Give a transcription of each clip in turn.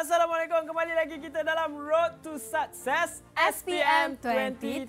Assalamualaikum, kembali lagi kita dalam Road to Success SPM 2020.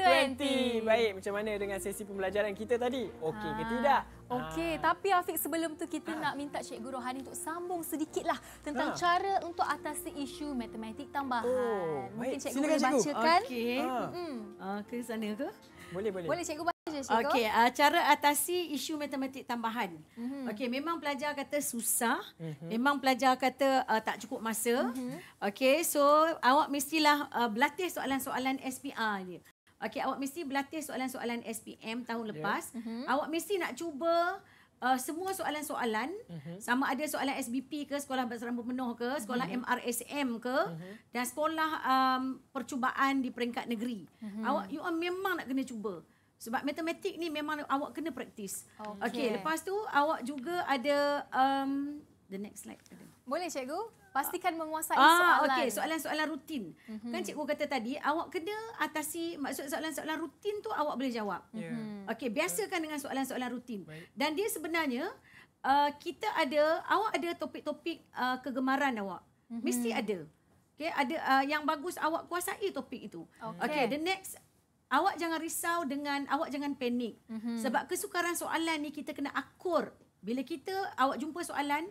2020. Baik, macam mana dengan sesi pembelajaran kita tadi? Okey ke ah, tidak? Okey, ah. tapi Afiq sebelum tu kita Haa. nak minta Cikgu Rohani untuk sambung sedikitlah tentang Haa. Ah. cara untuk atasi isu matematik tambahan. Oh, Mungkin Cikgu boleh cikgu. bacakan. Okey. Hmm. Uh, ke sana ke? Boleh, boleh. Boleh Cikgu Okey, uh, cara atasi isu matematik tambahan. Mm-hmm. Okey, memang pelajar kata susah, mm-hmm. memang pelajar kata uh, tak cukup masa. Mm-hmm. Okey, so awak mestilah uh, berlatih soalan-soalan SPR ni. Okey, awak mesti berlatih soalan-soalan SPM tahun yeah. lepas. Mm-hmm. Awak mesti nak cuba Uh, semua soalan-soalan uh-huh. sama ada soalan SBP ke sekolah berserambut penuh ke sekolah uh-huh. Mhm. MRSM ke uh-huh. dan sekolah um, percubaan di peringkat negeri uh-huh. awak you memang nak kena cuba sebab matematik ni memang awak kena praktis. Okay. okay. Lepas tu awak juga ada um, the next slide. Ada. Boleh cikgu. Pastikan menguasai ah, soalan. Okay. Soalan-soalan rutin. Mm-hmm. Kan cikgu kata tadi awak kena atasi maksud soalan-soalan rutin tu awak boleh jawab. Yeah. Mhm. Okay. Biasakan dengan soalan-soalan rutin. Baik. Dan dia sebenarnya uh, kita ada awak ada topik-topik uh, kegemaran awak. Mm-hmm. Mesti ada. Okay. Ada uh, yang bagus awak kuasai topik itu. Okay. okay the next awak jangan risau dengan awak jangan panik mm-hmm. sebab kesukaran soalan ni kita kena akur bila kita awak jumpa soalan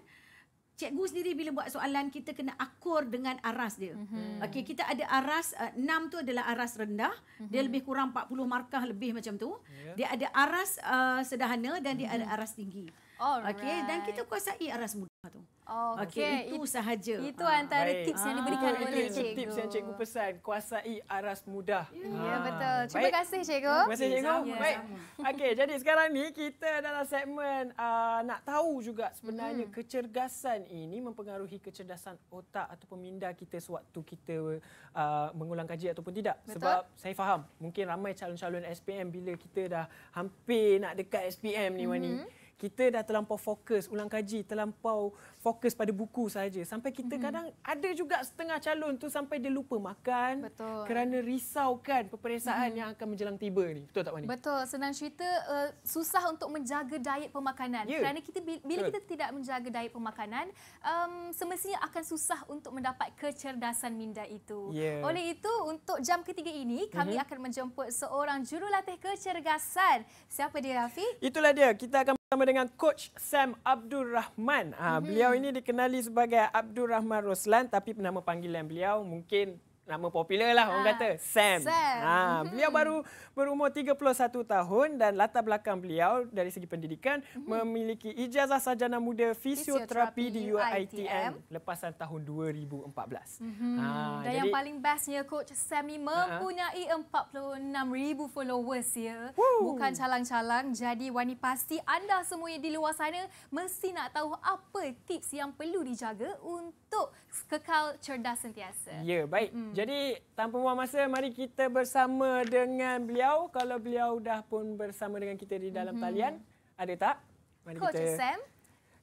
cikgu sendiri bila buat soalan kita kena akur dengan aras dia mm-hmm. okey kita ada aras uh, eh, 6 tu adalah aras rendah mm-hmm. dia lebih kurang 40 markah lebih macam tu yeah. dia ada aras uh, sederhana dan mm-hmm. dia mhm. ada aras tinggi Alright. Okay, dan kita kuasai aras muda tu. Okay. okay, itu sahaja. Itu antara baik. tips yang ah, diberikan ah, oleh cikgu. Tips yang cikgu pesan, kuasai aras mudah. Ya, yeah, ah. betul. Terima baik. kasih cikgu. Terima kasih cikgu. Yeah, baik. Yeah, Okey, jadi sekarang ni kita dalam segmen uh, nak tahu juga sebenarnya mm. kecergasan ini mempengaruhi kecerdasan otak atau peminda kita sewaktu kita uh, mengulang kaji ataupun tidak. Betul? Sebab saya faham, mungkin ramai calon-calon SPM bila kita dah hampir nak dekat SPM ni mm-hmm. Wani. Hmm kita dah terlampau fokus ulang kaji terlampau fokus pada buku saja sampai kita hmm kadang ada juga setengah calon tu sampai dia lupa makan betul. kerana risaukan peperiksaan hmm yang akan menjelang tiba ni betul tak Wani? betul senang cerita uh, susah untuk menjaga diet pemakanan yeah. kerana kita bila betul. kita tidak menjaga diet pemakanan um, semestinya akan susah untuk mendapat kecerdasan minda itu yeah. oleh itu untuk jam ketiga ini kami mm-hmm. akan menjemput seorang jurulatih kecergasan siapa dia Rafi itulah dia kita akan bersama dengan coach Sam Abdul Rahman ha, mm-hmm beliau ini dikenali sebagai Abdul Rahman Roslan tapi nama panggilan beliau mungkin nama popular lah orang ah, kata Sam. Sam. Ha, beliau baru berumur 31 tahun dan latar belakang beliau dari segi pendidikan hmm. memiliki ijazah sarjana muda fisioterapi di UiTM lepasan tahun 2014. Hmm. Ha, dan jadi, yang paling bestnya coach Sam ni ah, mempunyai ha. 46,000 followers ya. Woo. Bukan calang-calang jadi Wani pasti anda semua di luar sana mesti nak tahu apa tips yang perlu dijaga untuk kekal cerdas sentiasa. Ya, baik. Hmm jadi tanpa buang masa mari kita bersama dengan beliau kalau beliau dah pun bersama dengan kita di dalam mm-hmm. talian ada tak mari Coach kita Sam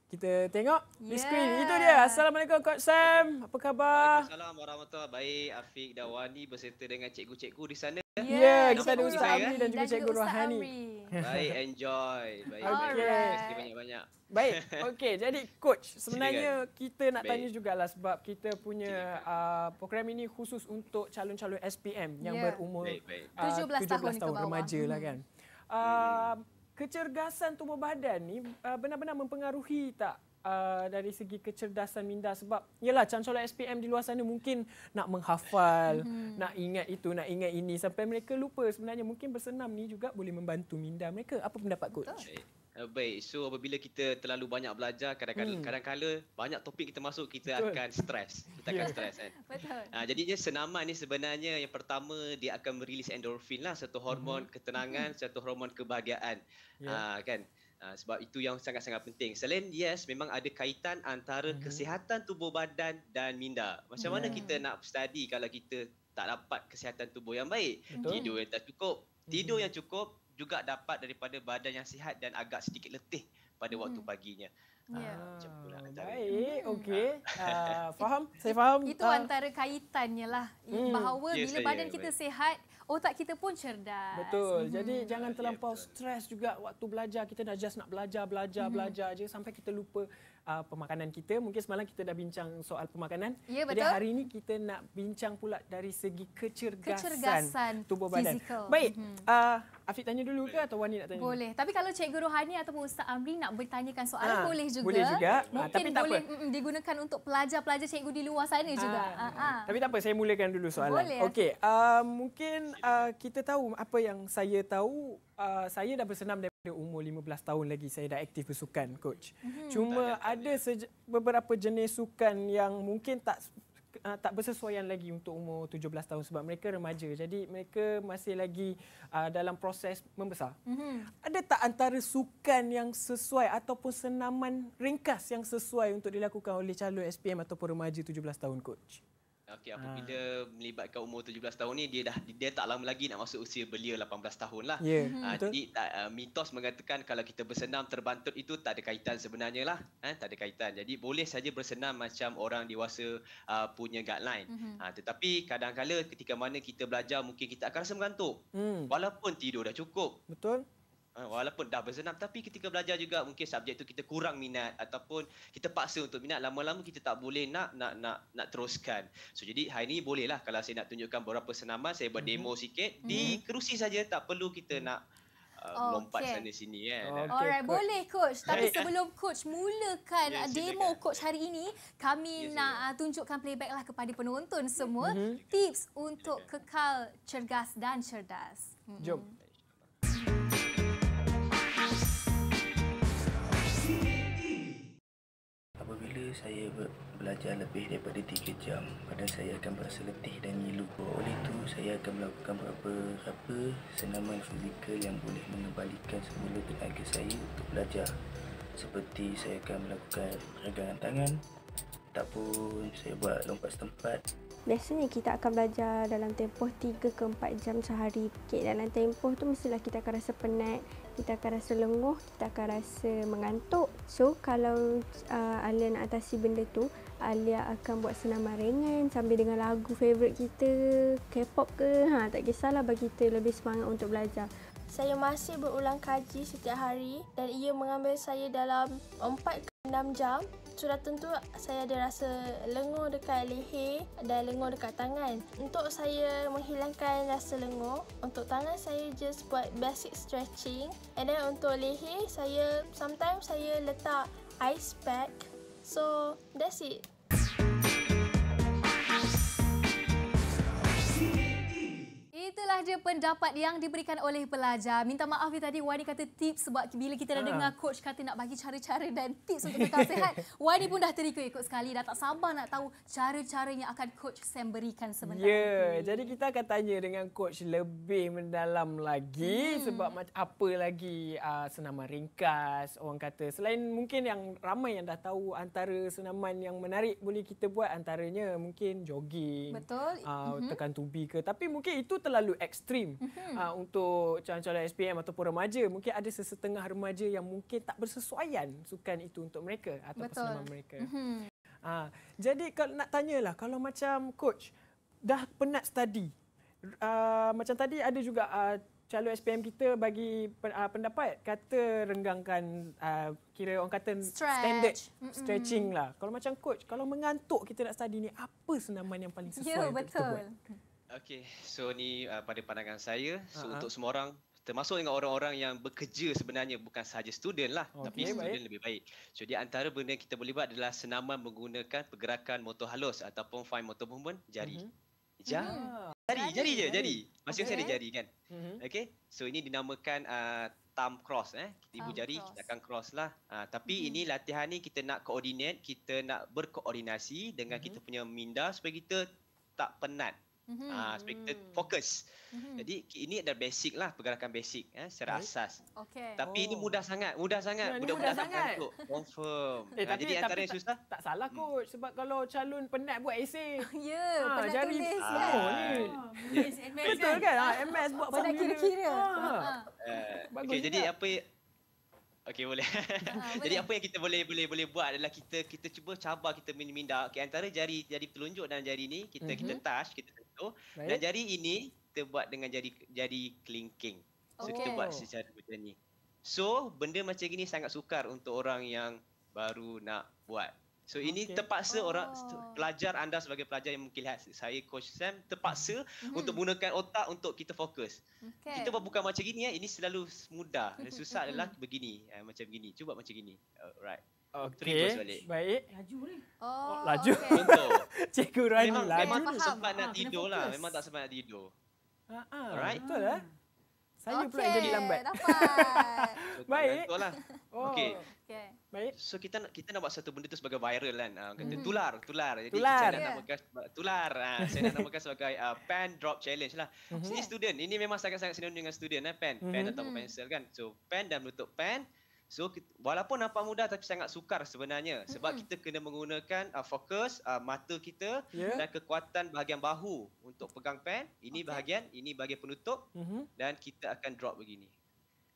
kita tengok yeah. di screen. Itu dia. Assalamualaikum Coach Sam. Apa khabar? Assalamualaikum warahmatullahi wabarakatuh. Baik, Afiq dan Wani berserta dengan cikgu-cikgu di sana. Ya, yeah, yeah, kita ada Ustaz Amri dan juga, juga cikgu Ustaz Rohani. Amri. Baik, enjoy. Baik, okay. baik. banyak-banyak. Baik, okay. Jadi coach, sebenarnya Silakan. kita nak baik. tanya jugalah sebab kita punya uh, program ini khusus untuk calon-calon SPM yang ya. berumur baik, baik. Uh, 17, 17 tahun, tahun remaja lah kan. Hmm. Uh, kecergasan tubuh badan ni uh, benar-benar mempengaruhi tak uh, dari segi kecerdasan minda sebab yalah calon-calon SPM di luar sana mungkin nak menghafal, mhm. nak ingat itu, nak ingat ini sampai mereka lupa sebenarnya mungkin bersenam ni juga boleh membantu minda mereka. Apa pendapat coach? Eh, baik, so apabila kita terlalu banyak belajar, kadang-kadang hmm. banyak topik kita masuk, kita Betul. akan stres. Kita akan yeah. stres kan. Betul. Ha, jadinya senaman ni sebenarnya yang pertama dia akan merilis endorfin lah, satu hormon hmm. ketenangan, hmm. satu hormon kebahagiaan. Yeah. Ya. Ha, kan? Ah, sebab itu yang sangat-sangat penting. Selain yes, memang ada kaitan antara mm-hmm. kesihatan tubuh badan dan minda. Macam yeah. mana ya. kita nak study kalau kita tak dapat kesihatan tubuh yang baik? Betul. Tidur yang tak cukup. Tidur hmm yang cukup juga dapat daripada badan yang sihat dan agak sedikit letih pada waktu hmm. paginya. Ah, ya. Hmm. Yeah. Ah, macam Baik, okey. Uh, faham? Saya faham. Itu uh, antara kaitannya lah. Hmm. Bahawa yes, ya, bila saya, badan kita baik. sihat, otak kita pun cerdas. Betul. Hmm. Jadi jangan ya, terlampau yeah, stres juga waktu belajar. Kita dah just nak belajar, belajar, hmm. belajar aje sampai kita lupa uh, pemakanan kita. Mungkin semalam kita dah bincang soal pemakanan. Yeah, betul. Jadi hari ini kita nak bincang pula dari segi kecergasan, kecergasan tubuh badan. Physical. Baik. Hmm. Uh, Afiq tanya dulu ke atau Wani nak tanya? Boleh. Tapi kalau Cikgu Rohani ataupun Ustaz Amri nak bertanyakan soalan, ah, ha, boleh juga. Boleh juga. Ah, mungkin ha, tapi tak boleh apa. Mm, digunakan untuk pelajar-pelajar cikgu di luar sana ha, juga. Ha, ha. Tapi tak apa, saya mulakan dulu soalan. Boleh. Okay. Uh, mungkin uh, kita tahu apa yang saya tahu, uh, saya dah bersenam daripada umur 15 tahun lagi. Saya dah aktif bersukan, Coach. Hmm. Cuma ada beberapa jenis sukan yang mungkin tak uh, tak bersesuaian lagi untuk umur 17 tahun sebab mereka remaja. Jadi mereka masih lagi uh, dalam proses membesar. Mm-hmm. Ada tak antara sukan yang sesuai ataupun senaman ringkas yang sesuai untuk dilakukan oleh calon SPM ataupun remaja 17 tahun coach? Okey apabila ha. melibatkan umur 17 tahun ni dia dah dia tak lama lagi nak masuk usia belia 18 tahun lah. Yeah, ya, ha, jadi uh, mitos mengatakan kalau kita bersenam terbantut itu tak ada kaitan sebenarnya lah. Ha, tak ada kaitan. Jadi boleh saja bersenam macam orang dewasa uh, punya guideline. Mm-hmm. Ha, tetapi kadang-kadang ketika mana kita belajar mungkin kita akan rasa mengantuk. Mm. Walaupun tidur dah cukup. Betul. Eh, walaupun dah bersenam tapi ketika belajar juga mungkin subjek tu kita kurang minat ataupun kita paksa untuk minat lama-lama kita tak boleh nak nak nak nak teruskan. So jadi hari ni bolehlah kalau saya nak tunjukkan beberapa senaman saya buat mhm. demo sikit mm-hmm. di kerusi saja tak perlu kita mm-hmm. nak Uh, lompat okay. sana sini kan. Okay, Alright, coach. boleh coach. Tapi sebelum coach mulakan yeah, demo silakan. coach hari ini, kami yeah, nak uh, tunjukkan playback lah kepada penonton semua mm-hmm. tips untuk silakan. kekal cergas dan cerdas. Mm-hmm. saya belajar lebih daripada 3 jam Badan saya akan berasa letih dan ngilu Oleh itu, saya akan melakukan beberapa senaman fizikal yang boleh mengembalikan semula tenaga saya untuk belajar Seperti saya akan melakukan peragangan tangan Ataupun saya buat lompat setempat Biasanya kita akan belajar dalam tempoh 3 ke 4 jam sehari okay, Dalam tempoh tu mestilah kita akan rasa penat kita akan rasa lenguh, kita akan rasa mengantuk. So, kalau uh, Alia nak atasi benda tu, Alia akan buat senaman ringan sambil dengan lagu favorite kita, K-pop ke. Ha, tak kisahlah bagi kita lebih semangat untuk belajar. Saya masih berulang kaji setiap hari dan ia mengambil saya dalam empat. ke 6 jam sudah tentu saya ada rasa lengur dekat leher dan lenguh dekat tangan. Untuk saya menghilangkan rasa lenguh, untuk tangan saya just buat basic stretching. And then untuk leher, saya sometimes saya letak ice pack. So, that's it. itulah dia pendapat yang diberikan oleh pelajar. Minta maaf ya tadi Wani kata tips sebab bila kita dah uh. dengar coach kata nak bagi cara-cara dan tips untuk kekal sehat, Wani pun dah terikut-ikut sekali dah tak sabar nak tahu cara-cara yang akan coach Sam berikan sebentar. Ya, jadi kita akan tanya dengan coach lebih mendalam lagi hmm. sebab apa lagi uh, senaman ringkas orang kata selain mungkin yang ramai yang dah tahu antara senaman yang menarik boleh kita buat antaranya mungkin jogging. Betul. Uh, mm-hmm. tekan tubi ke tapi mungkin itu terlalu ekstrim mm-hmm. uh, untuk calon-calon SPM ataupun remaja. Mungkin ada sesetengah remaja yang mungkin tak bersesuaian sukan itu untuk mereka atau pasangan mereka. Mm-hmm. Uh, jadi kalau nak tanyalah, kalau macam coach dah penat study, uh, macam tadi ada juga uh, calon SPM kita bagi uh, pendapat kata renggangkan uh, kira orang kata Stretch. standard Mm-mm. stretching lah. Kalau macam coach, kalau mengantuk kita nak study ni apa senaman yang paling ya, sesuai yeah, untuk betul. kita buat? Okey, so ni uh, pada pandangan saya. uh-huh. untuk semua orang, termasuk dengan orang-orang yang bekerja sebenarnya bukan sahaja student lah, okay, tapi student baik. lebih baik. Jadi so, antara benda yang kita boleh buat adalah senaman menggunakan pergerakan motor halus ataupun fine motor movement jari. Uh-huh. Mhm. Ja- yeah. jari. Jari, jari je, jari. Maksudnya okay. ada jari kan. Uh-huh. Okay, so ini dinamakan uh, thumb cross eh. Kita ibu jari, cross. kita akan cross lah. Uh, tapi uh-huh. ini latihan ni kita nak koordinat, kita nak berkoordinasi dengan uh-huh. kita punya minda supaya kita tak penat. Mm-hmm. Uh, ah, supaya kita mm-hmm. fokus. Mm-hmm. Jadi ini adalah basic lah pergerakan basic eh, secara okay. asas. Okay. Tapi oh. ini mudah oh. sangat, mudah sangat. Ya, mudah sangat. Untuk confirm. Eh, uh, tapi, jadi tapi antara yang susah. Tak, salah hmm. kot hmm. sebab kalau calon penat buat AC, ya, ha, penat tulis. Ha, ah. ni. Yeah. Betul kan? kan? MS buat formula. Penat kira-kira. Eh, okay, jadi apa Okey boleh. Ha, Jadi apa yang kita boleh boleh boleh buat adalah kita kita cuba cabar kita minda-minda. Okey antara jari jari telunjuk dan jari ini kita mm-hmm. kita mhm. touch, kita sentuh. Dan jari ini kita buat dengan jari jari clinking. So okay. kita buat secara macam ni. So benda macam gini sangat sukar untuk orang yang baru nak buat. So ini okay. terpaksa oh. orang pelajar anda sebagai pelajar yang mungkin lihat saya coach Sam terpaksa mm-hmm. untuk mm-hmm. gunakan otak untuk kita fokus. Okay. Kita pun bukan macam gini ya. Ini selalu mudah. Susah adalah mm-hmm. begini. Eh, macam gini. Cuba macam gini. Alright. okay Baik. Laju ni. Oh. oh laju. Okay. Cikgu Rani memang, laju. Memang tak sempat nak ah, tidur lah. Memang tak sempat nak tidur. Ha ah. Alright. Betul lah. Saya okay. pula jadi lambat. Dapat. Baik. Betul lah. Oh. Okey. Baik. So kita nak kita nak buat satu benda tu sebagai viral kan. Uh, kata hmm. tular, tular. Jadi tular. saya nak yeah. namakan tular. Uh, saya nak namakan sebagai uh, pen drop challenge lah. Mm-hmm. Ini student. Ini memang sangat-sangat senang dengan student eh pen, pen mm-hmm. atau mhm. pencil kan. So pen dan menutup pen. So kita, walaupun nampak mudah tapi sangat sukar sebenarnya sebab mm-hmm. kita kena menggunakan uh, fokus uh, mata kita yeah. dan kekuatan bahagian bahu untuk pegang pen. Ini okay. bahagian, ini bahagian penutup mm-hmm. dan kita akan drop begini.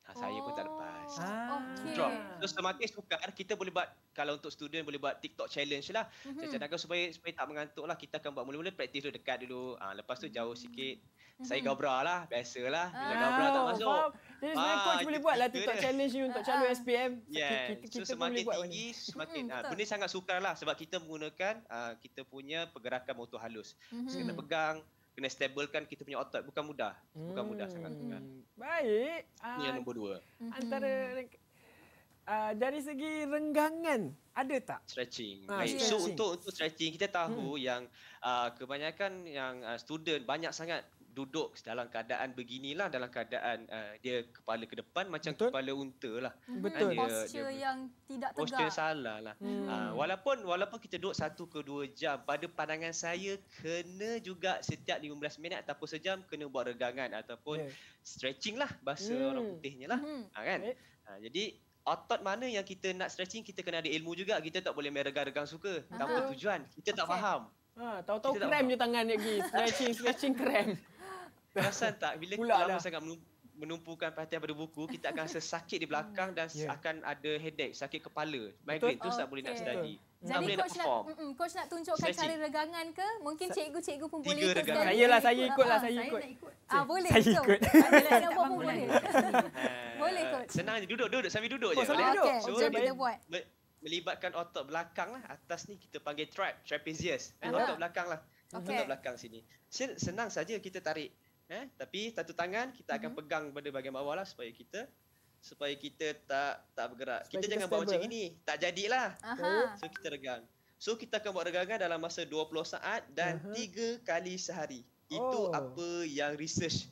Ha, saya oh. pun tak lepas. Oh, ah. Okay. Drop. So semakin sukar kan, kita boleh buat kalau untuk student boleh buat TikTok challenge lah. Saya mm-hmm. cadangkan supaya supaya tak mengantuk lah kita akan buat mula-mula praktis dulu dekat dulu. Ha, lepas tu jauh sikit. Mm-hmm. Saya gabra lah. Biasalah. Bila ah, gabra tak masuk. Faham. Jadi ha, ah, coach boleh buat lah TikTok challenge ni untuk calon SPM. Yes. so semakin tinggi semakin. ha, benda sangat sukar lah sebab kita menggunakan kita punya pergerakan motor halus. Kena mhm. pegang kena stabilkan kita punya otot bukan mudah bukan mudah sangat dengan hmm. ya. baik ini yang nombor ah, dua uh, antara uh, dari segi renggangan ada tak stretching ah, baik stretching. so untuk untuk stretching kita tahu hmm. yang uh, kebanyakan yang uh, student banyak sangat duduk dalam keadaan beginilah dalam keadaan uh, dia kepala ke depan macam betul? kepala unta lah mm-hmm. betul dia, posture dia, yang tidak tegak posture salah lah hmm. uh, walaupun walaupun kita duduk satu ke dua jam pada pandangan saya kena juga setiap 15 minit ataupun sejam kena buat regangan ataupun yeah. stretching lah bahasa mm. orang putihnya lah mm-hmm. uh, kan right. uh, ah, jadi otot mana yang kita nak stretching kita kena ada ilmu juga kita tak boleh meregang-regang suka uh tanpa tujuan kita okay. tak faham Ha, tahu-tahu krem je tangan dia pergi. Stretching, stretching krem. Perasan tak bila kita lama lah. sangat menumpukan perhatian pada buku kita akan rasa sakit di belakang dan yeah. akan ada headache sakit kepala migraine tu okay. tak boleh nak study Jadi coach nak perform nak, coach nak tunjukkan Stretching. cara regangan ke mungkin cikgu-cikgu pun Tiga boleh ikut Saya lah saya ikutlah saya ikut. Lah, ah ah boleh. Saya ikut. Saya ah, pun boleh. Boleh coach. Senang je duduk duduk sambil duduk je boleh. Okey. Jom kita melibatkan otot belakang lah. Atas ni kita panggil trap, trapezius. Eh, otot belakang lah. Otot belakang sini. Senang saja kita tarik eh tapi satu tangan kita akan hmm pegang pada bahagian bawah lah supaya kita supaya kita tak tak bergerak. Kita, kita jangan stable. buat macam gini. Tak jadilah. Aha. So kita regang. So kita akan buat regangan dalam masa 20 saat dan uh-huh. kali sehari. Itu oh. apa yang research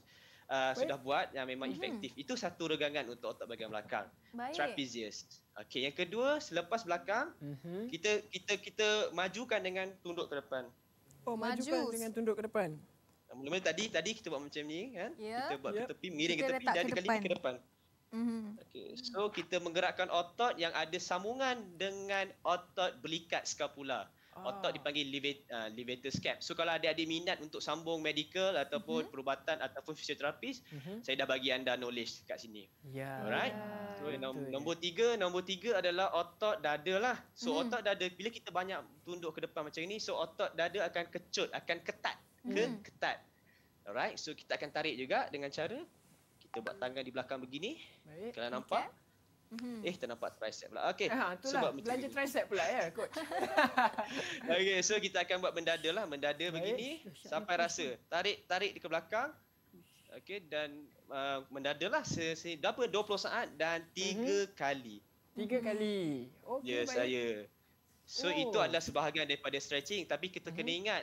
uh, sudah buat yang memang uh-huh. efektif. Itu satu regangan untuk otot bahagian belakang. Baik. Trapezius. Okey, yang kedua selepas belakang uh-huh. kita kita kita majukan dengan tunduk ke depan. Oh, majukan Majus. dengan tunduk ke depan. Mula-mula tadi tadi kita buat macam ni kan. Yeah. Kita buat yeah. ke tepi miring kita ke tepi dan kali ni ke depan. Mm-hmm. Okay. So kita menggerakkan otot yang ada sambungan dengan otot belikat scapula. Ah. Otot dipanggil levator, uh, ah, levator scap. So kalau ada adik minat untuk sambung medical ataupun mm-hmm. perubatan ataupun fisioterapis, mm-hmm. saya dah bagi anda knowledge kat sini. Yeah. Alright. Yeah. So ya. nom- nombor tiga, nombor tiga adalah otot dada lah. So mm. otot dada bila kita banyak tunduk ke depan macam ni, so otot dada akan kecut, akan ketat ke hmm. ketat. Alright, so kita akan tarik juga dengan cara kita buat tangan di belakang begini. Baik. Kalau nampak. Okay. Hmm. Eh, tak nampak tricep pula. Okay. Ha, ah, itulah. Sebab Belanja begini. tricep pula ya, coach. okay, so kita akan buat mendada lah. Mendada Baik. begini sampai rasa. Tarik, tarik di ke belakang. Okay, dan uh, mendada lah berapa? 20 saat dan 3 uh-huh. Mhm. kali. 3 mhm. kali. Okay, ya, yeah, saya. So, oh. itu adalah sebahagian daripada stretching. Tapi kita uh-huh. kena mhm. ingat,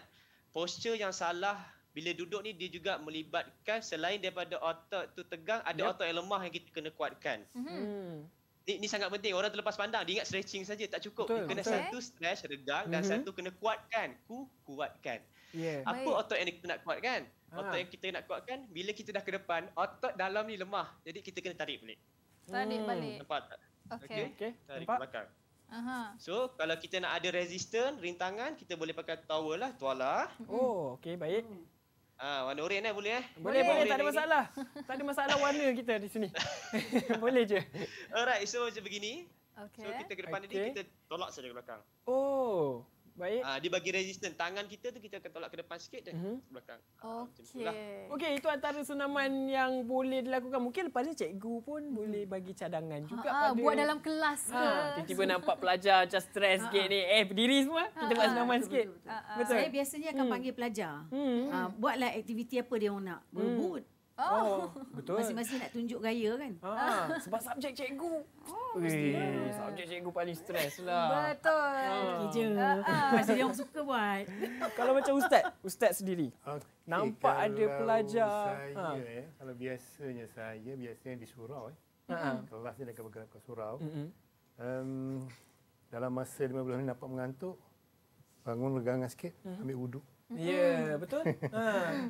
posture yang salah bila duduk ni dia juga melibatkan selain daripada otot tu tegang ada yep. otot yang lemah yang kita kena kuatkan. Mm-hmm. Ni, ni sangat penting orang terlepas pandang dia ingat stretching saja tak cukup. Betul. kena okay. satu stretch regang mm-hmm. dan mhm. satu kena kuatkan. Ku kuatkan. Yeah. Apa Baik. otot yang kita nak kuatkan? Ah. Otot yang kita nak kuatkan bila kita dah ke depan otot dalam ni lemah. Jadi kita kena tarik balik. Tarik hmm. balik. Nampak tak? Okey. Okay. Okay. Tarik Nampak? ke belakang. Aha. So kalau kita nak ada resisten, rintangan, kita boleh pakai tower lah, tuala. Oh, okay, baik. Ah, warna oranye eh, boleh eh? Boleh, boleh, boleh tak ada masalah. tak ada masalah warna kita di sini. boleh je. Alright, so macam begini. Okay. So kita ke depan okay. tadi, kita tolak saja ke belakang. Oh. Baik. Ah uh, dia bagi resistance tangan kita tu kita akan tolak ke depan sikit dan mm-hmm. ke belakang. Ah, Okey. Uh, Okey, itu antara senaman yang boleh dilakukan. Mungkin lepas ni cikgu pun mm. boleh bagi cadangan juga ha pada buat dalam kelas ke. Ha, tiba-tiba nampak pelajar macam stress ha sikit ni. Eh, berdiri semua. Kita Ha-ha. buat senaman sikit. Betul. betul. betul. Saya biasanya akan hmm. panggil pelajar. Hmm. Uh, buatlah aktiviti apa dia orang nak. Hmm. Berebut. Hmm. Oh. oh. Betul. masih masih nak tunjuk gaya kan? Ha. Ah, sebab subjek cikgu. Oh, eh, mestilah. subjek cikgu paling stres lah. Betul. Ah. Okay je. Ah, yang ah. suka buat. kalau macam ustaz, ustaz sendiri. Okay, nampak ada pelajar. Saya, ha. eh, kalau biasanya saya, biasanya di surau. Eh. Ha. Kelas ni dekat bergerak ke surau. Mm-hmm. Um, dalam masa 15 minit nampak mengantuk. Bangun regangan sikit, mm-hmm. ambil wuduk. Ya, yeah, betul. Ha.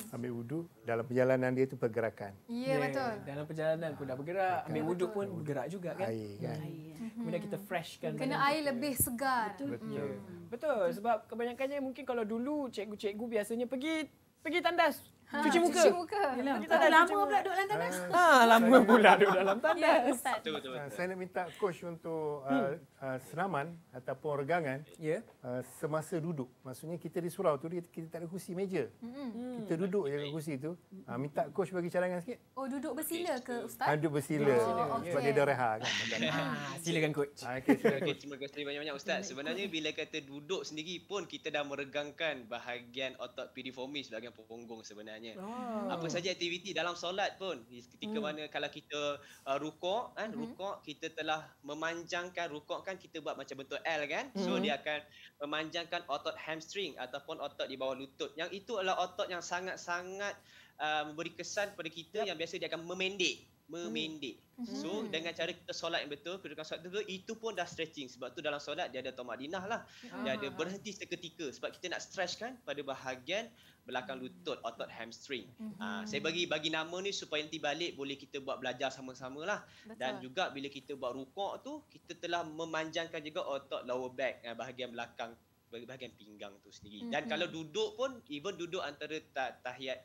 Ambil wuduk dalam perjalanan dia tu pergerakan. Ya, yeah, yeah. betul. Dalam perjalanan pun dah bergerak, bergerak. ambil wuduk pun betul. bergerak juga kan. Air kan. Air. Kemudian mm-hmm. kita freshkan. Kena air kita. lebih segar. Betul. Betul. Yeah. betul. Sebab kebanyakannya mungkin kalau dulu cikgu-cikgu biasanya pergi pergi tandas. Ha, cuci muka. Cuci muka. Kita dah lama cuci pula duduk dalam tandas. Ha, lama pula duduk dalam ya, tandas. Ya, Ustaz. Ah, betul, Saya nak minta coach untuk hmm. uh, hmm. Uh, senaman ataupun regangan ya yeah. uh, semasa duduk maksudnya kita di surau tu kita tak ada kursi meja mm-hmm. kita hmm. duduk je kat kursi tu uh, minta coach bagi cadangan sikit oh duduk bersila ke ustaz duduk bersila oh, ya, okay. sebab dia rehat kan ha, silakan coach ah, okey okay, terima kasih banyak-banyak ustaz sebenarnya bila kata duduk sendiri pun kita dah meregangkan bahagian otot piriformis bahagian punggung sebenarnya oh. apa saja aktiviti dalam solat pun ketika mm. mana kalau kita uh, rukuk kan mm-hmm. rukuk kita telah memanjangkan rukuk kan kita buat macam bentuk L kan so mm-hmm. dia akan memanjangkan otot hamstring ataupun otot di bawah lutut yang itu adalah otot yang sangat-sangat uh, memberi kesan kepada kita yep. yang biasa dia akan memendek memendek. Hmm. So hmm. dengan cara kita solat yang betul, kedudukan solat betul, itu pun dah stretching. Sebab tu dalam solat dia ada tomadinah lah. Hmm. Dia ada ah. berhenti seketika sebab kita nak stretch kan pada bahagian belakang lutut, otot hamstring. Aa, ah, saya bagi bagi nama ni supaya nanti balik boleh kita buat belajar sama-sama lah. Dan juga bila kita buat rukuk tu, kita telah memanjangkan juga otot lower back, ah, bahagian belakang bahagian pinggang tu sendiri. Dan kalau duduk pun, even duduk antara tahiyat,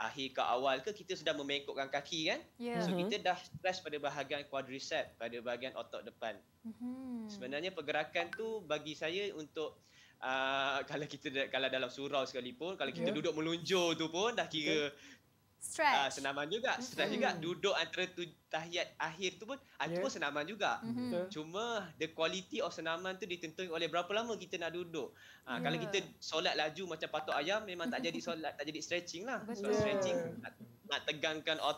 akhir ke awal ke kita sudah membengkokkan kaki kan yeah. so kita mhm. dah stress pada bahagian quadricep pada bahagian otot depan mm-hmm. sebenarnya pergerakan tu bagi saya untuk uh, kalau kita kalau dalam surau sekalipun kalau kita yeah. duduk meluncur tu pun dah kira okay stretch. Uh, senaman juga. Mm-hmm. juga. Duduk antara tu, tahiyat akhir tu pun, yeah. itu pun senaman juga. Mm-hmm. Cuma the quality of senaman tu ditentukan oleh berapa lama kita nak duduk. Uh, yeah. Kalau ya. kita solat laju macam patok ayam, memang tak jadi solat, tak jadi stretching lah. Solat yeah. stretching, nak tegangkan uh,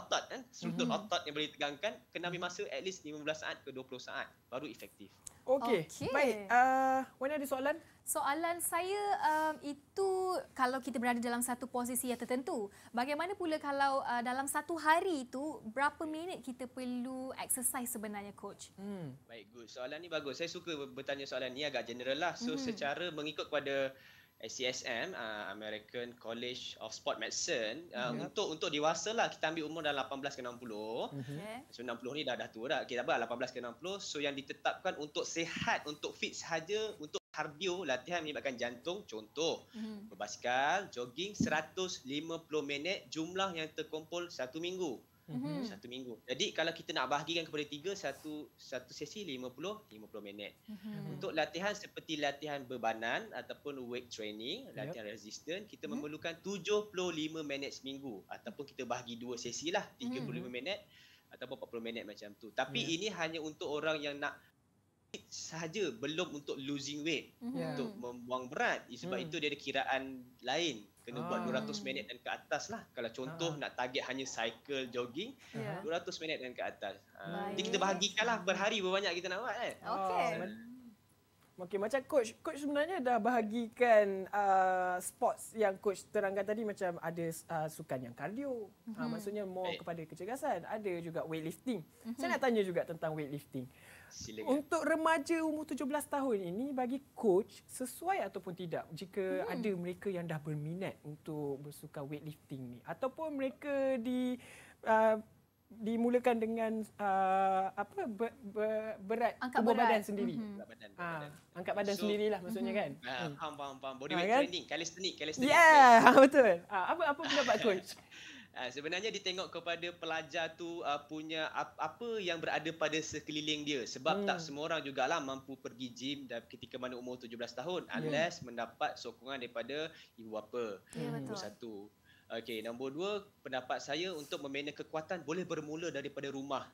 otot kan struktur mm-hmm. otot yang boleh tegangkan kena ambil masa at least 15 saat ke 20 saat baru efektif okey okay. baik uh, when ada soalan soalan saya um, itu kalau kita berada dalam satu posisi yang tertentu bagaimana pula kalau uh, dalam satu hari itu berapa minit kita perlu exercise sebenarnya coach hmm. baik good soalan ini bagus saya suka bertanya soalan ni agak general lah so hmm secara mengikut kepada ACSM uh, American College of Sport Medicine uh, yeah. Mhm. untuk untuk dewasa lah kita ambil umur dah 18 ke 60. Mhm. Okay. So 60 ni dah dah tua dah. Kita okay, apa 18 ke 60. So yang ditetapkan untuk sihat untuk fit saja untuk cardio latihan menyebabkan jantung contoh mm. berbasikal jogging 150 minit jumlah yang terkumpul satu minggu. Mm-hmm. Satu minggu. Jadi kalau kita nak bahagikan kepada tiga, satu satu sesi lima puluh minit. Mm-hmm. Untuk latihan seperti latihan bebanan ataupun weight training, latihan yep. resistance, kita mm-hmm. memerlukan lima minit seminggu ataupun kita bahagi dua sesi lah, tiga puluh lima mhm. minit ataupun puluh minit macam tu. Tapi yeah. ini hanya untuk orang yang nak sahaja belum untuk losing weight, mm-hmm. untuk ya. membuang berat. Sebab mm-hmm. itu dia ada kiraan lain kena oh. buat 200 ah. minit dan ke atas lah kalau contoh uh nak target hanya cycle jogging ya. uh 200 minit dan ke atas jadi ah, kita bahagikan lah berhari berbanyak kita nak buat kan okay. Oh. Okay, macam coach, coach sebenarnya dah bahagikan uh, sports yang coach terangkan tadi macam ada uh, sukan yang cardio, mm-hmm. uh, maksudnya more Baik. kepada kecergasan, ada juga weightlifting. Mm-hmm. Saya mhm. nak tanya juga tentang weightlifting. Silakan. Untuk remaja umur 17 tahun ini bagi coach sesuai ataupun tidak jika hmm. ada mereka yang dah berminat untuk bersuka weightlifting ni ataupun mereka di uh, dimulakan dengan uh, apa ber, ber, berat angkat berat. badan sendiri mm-hmm. berat badan, berat ah, badan. angkat badan so, sendirilah maksudnya mm-hmm. kan ha uh, hmm. body ah, weight kan? training calisthenics calisthenics yeah betul ha, apa apa pendapat coach Ah, sebenarnya dia tengok kepada pelajar tu uh, punya apa yang berada pada sekeliling dia sebab hmm. tak semua orang juga lah mampu pergi gym dan ketika mana umur 17 tahun hmm. unless mendapat sokongan daripada ibu bapa. Hmm. Nombor satu. Okey, nombor dua, pendapat saya untuk membina kekuatan boleh bermula daripada rumah.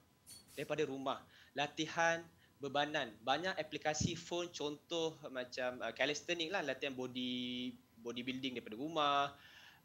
Daripada rumah, latihan bebanan. Banyak aplikasi phone contoh macam uh, ah, calisthenics lah latihan body bodybuilding daripada rumah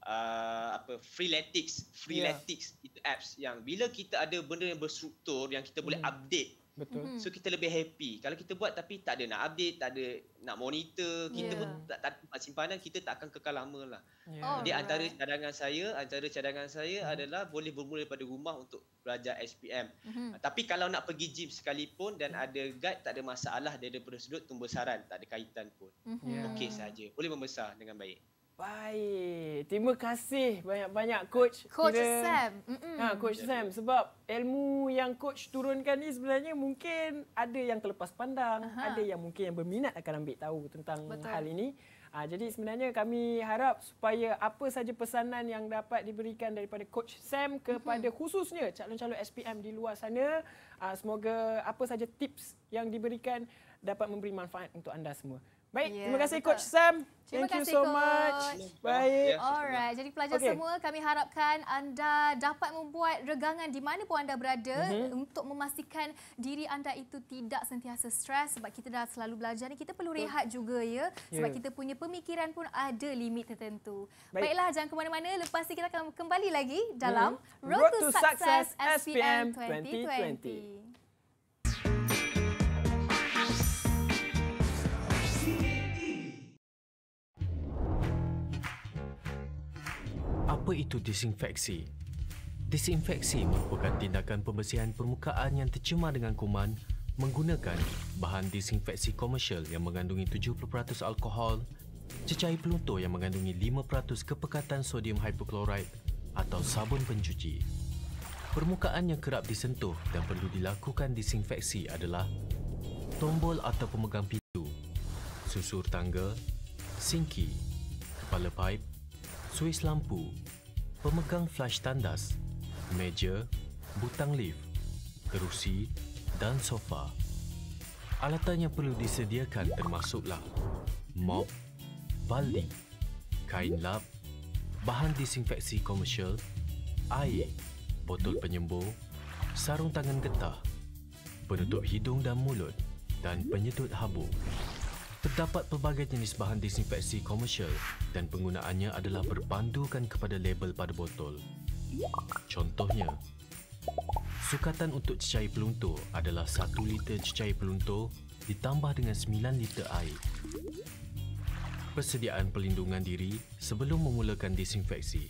uh, apa freeletics freeletics yeah. itu apps yang bila kita ada benda yang berstruktur yang kita mm. boleh hmm. update betul mm-hmm. so kita lebih happy kalau kita buat tapi tak ada nak update tak ada nak monitor kita yeah. pun tak, tak tak simpanan kita tak akan kekal lama lah yeah. jadi oh, antara cadangan saya antara cadangan saya mm. adalah boleh bermula daripada rumah untuk belajar SPM mm-hmm. Ah, tapi kalau nak pergi gym sekalipun dan mm. ada guide tak ada masalah daripada sudut tumbesaran tak ada kaitan pun mm-hmm. yeah. okey saja boleh membesar dengan baik Baik. Terima kasih banyak-banyak coach. Coach Kira. Sam. Mm-mm. Ha coach Sam sebab ilmu yang coach turunkan ni sebenarnya mungkin ada yang terlepas pandang, uh-huh. ada yang mungkin yang berminat akan ambil tahu tentang Betul. hal ini. Ha, jadi sebenarnya kami harap supaya apa saja pesanan yang dapat diberikan daripada coach Sam kepada uh-huh. khususnya calon-calon SPM di luar sana, ha, semoga apa saja tips yang diberikan dapat memberi manfaat untuk anda semua. Baik, yeah, terima kasih betul. Coach Sam. Terima Thank you so Coach. much. Baik. Ya, Alright, jadi pelajar okay. semua, kami harapkan anda dapat membuat regangan di mana pun anda berada mm-hmm. untuk memastikan diri anda itu tidak sentiasa stres sebab kita dah selalu belajar ni, kita perlu rehat juga ya. Sebab yeah. kita punya pemikiran pun ada limit tertentu. Baik. Baiklah, jangan ke mana-mana. Lepas ni kita akan kembali lagi dalam mm-hmm. Road, to, to Success SPM 2020. 2020. Apa itu disinfeksi? Disinfeksi merupakan tindakan pembersihan permukaan yang tercemar dengan kuman menggunakan bahan disinfeksi komersial yang mengandungi 70% alkohol, cecair peluntur yang mengandungi 5% kepekatan sodium hypochlorite atau sabun pencuci. Permukaan yang kerap disentuh dan perlu dilakukan disinfeksi adalah tombol atau pemegang pintu, susur tangga, sinki, kepala pipe, suis lampu, pemegang flash tandas, meja, butang lift, kerusi dan sofa. Alatan yang perlu disediakan termasuklah mop, baldi, kain lap, bahan disinfeksi komersial, air, botol penyembuh, sarung tangan getah, penutup hidung dan mulut dan penyedut habuk. Terdapat pelbagai jenis bahan disinfeksi komersial dan penggunaannya adalah berpandukan kepada label pada botol. Contohnya, sukatan untuk cecair peluntur adalah 1 liter cecair peluntur ditambah dengan 9 liter air. Persediaan pelindungan diri sebelum memulakan disinfeksi.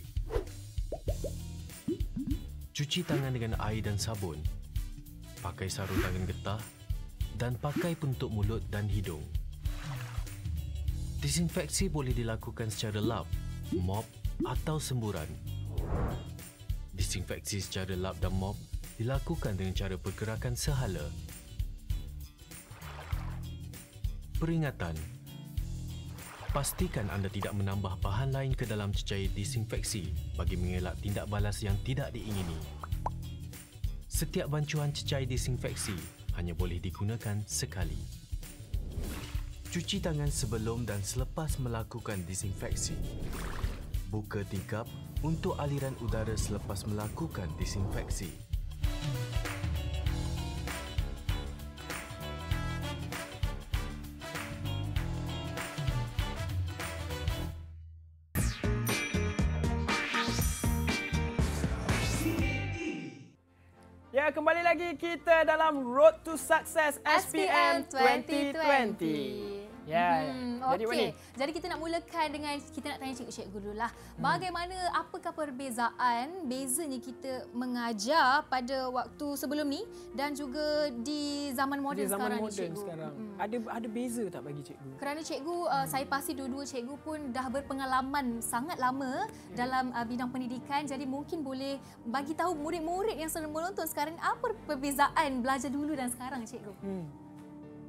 Cuci tangan dengan air dan sabun. Pakai sarung tangan getah dan pakai penutup mulut dan hidung. Disinfeksi boleh dilakukan secara lap, mop atau semburan. Disinfeksi secara lap dan mop dilakukan dengan cara pergerakan sehala. Peringatan Pastikan anda tidak menambah bahan lain ke dalam cecair disinfeksi bagi mengelak tindak balas yang tidak diingini. Setiap bancuhan cecair disinfeksi hanya boleh digunakan sekali. Cuci tangan sebelum dan selepas melakukan disinfeksi. Buka tingkap untuk aliran udara selepas melakukan disinfeksi. Ya, kembali lagi kita dalam Road to Success SPM 2020. 2020. Ya. Yeah. Hmm, Okey. Jadi kita nak mulakan dengan kita nak tanya cikgu cikgu dululah. Hmm. Bagaimana hmm. apakah perbezaan bezanya kita mengajar pada waktu sebelum ni dan juga di zaman moden sekarang zaman moden sekarang. Hmm. Ada ada beza tak bagi cikgu? Kerana cikgu uh, hmm. uh, saya pasti dua-dua cikgu pun dah berpengalaman sangat lama yeah. dalam uh, bidang pendidikan jadi mungkin boleh bagi tahu murid-murid yang sedang menonton sekarang apa perbezaan belajar dulu dan sekarang cikgu. Hmm.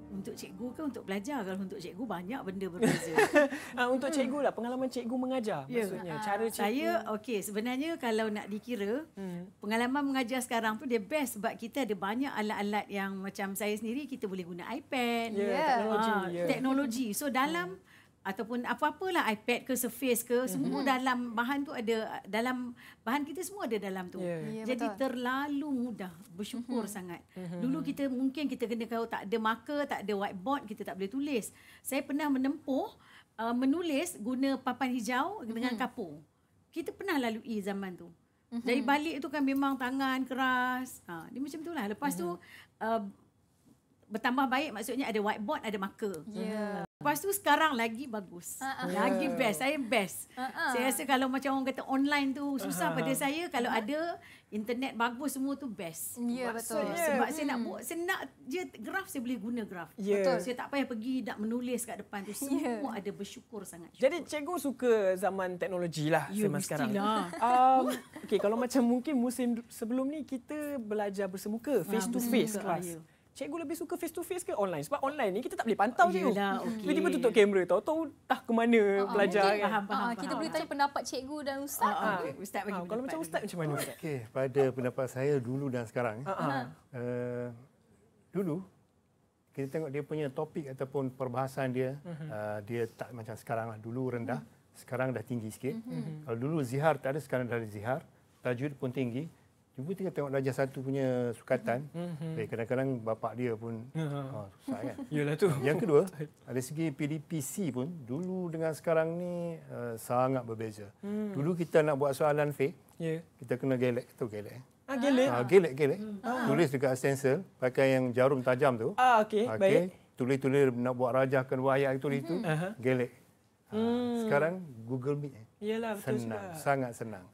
Untuk cikgu ke untuk pelajar? Kalau untuk cikgu banyak benda berbeza. Ah, untuk hmm. cikgu lah pengalaman cikgu mengajar yeah. maksudnya. Uh, cara cikgu. Saya okay sebenarnya kalau nak dikira hmm. pengalaman mengajar sekarang pun dia best sebab kita ada banyak alat-alat yang macam saya sendiri kita boleh guna iPad, yeah, ya, yeah. teknologi. Uh, ya. yeah. Teknologi. So dalam hmm ataupun apa-apalah iPad ke Surface ke mm-hmm. semua dalam bahan tu ada dalam bahan kita semua ada dalam tu. Yeah. Yeah, Jadi betul. terlalu mudah bersyukur mm-hmm. sangat. Mm-hmm. Dulu kita mungkin kita kena kalau tak ada marker, tak ada whiteboard kita tak boleh tulis. Saya pernah menempuh uh, menulis guna papan hijau mm-hmm. dengan mhm. kapur. Kita pernah lalui zaman tu. Mm-hmm. Dari balik tu kan memang tangan keras. Ha dia macam itulah. Lepas mm-hmm. tu mhm. uh, bertambah baik maksudnya ada whiteboard, ada marker. Yeah. Ha. Uh, Lepas tu sekarang lagi bagus. Uh-huh. Lagi best. Saya best. Uh-huh. Saya rasa kalau macam orang kata online tu susah uh-huh. pada saya. Kalau uh-huh. ada internet bagus semua tu best. Ya yeah, betul. Ya, saya, sebab hmm. saya nak buat senak je graf saya boleh guna graf. Yeah. Betul. Saya tak payah pergi nak menulis kat depan tu. Ya. Semua yeah. ada bersyukur sangat. Syukur. Jadi cikgu suka zaman teknologi lah yeah, zaman sekarang. Ya um, Okey kalau macam mungkin musim sebelum ni kita belajar bersemuka. Ah, face to face kelas. Ya cikgu lebih suka face to face ke online sebab online ni kita tak boleh pantau cikgu. Oh, hmm. Okay. Tiba-tiba tutup kamera tahu tahu tah ke mana uh-huh, pelajar kan. Faham, faham, ah, faham, kita faham. boleh tanya pendapat cikgu dan ustaz. Uh-huh. Okay, ustaz bagi. Uh, kalau macam ustaz macam mana ustaz? Okey, pada pendapat saya dulu dan sekarang. Uh-huh. Uh, dulu kita tengok dia punya topik ataupun perbahasan dia uh-huh. uh, dia tak macam sekarang lah. dulu rendah, uh-huh. sekarang dah tinggi sikit. Uh-huh. Kalau dulu zihar tak ada sekarang dah ada zihar, tajwid pun tinggi. Cuba tinggal tengok Raja Satu punya sukatan. Mm-hmm. kadang-kadang bapak dia pun uh-huh. oh, susah kan. Yalah tu. Yang kedua, dari segi PDPC pun dulu dengan sekarang ni uh, sangat berbeza. Mm. Dulu kita nak buat soalan fake, yeah. kita kena gelek. Kita gelek. Eh? Ah, gelek? Ah, gelek, gelek. Hmm. Ah. ah. Tulis dekat stencil, pakai yang jarum tajam tu. Ah, okey. Okay. Baik. Tulis-tulis nak buat rajah ke buat ayat tulis mm-hmm. gelek. Ah, hmm. sekarang Google Meet. Eh? Yalah, betul senang. Juga. Sangat senang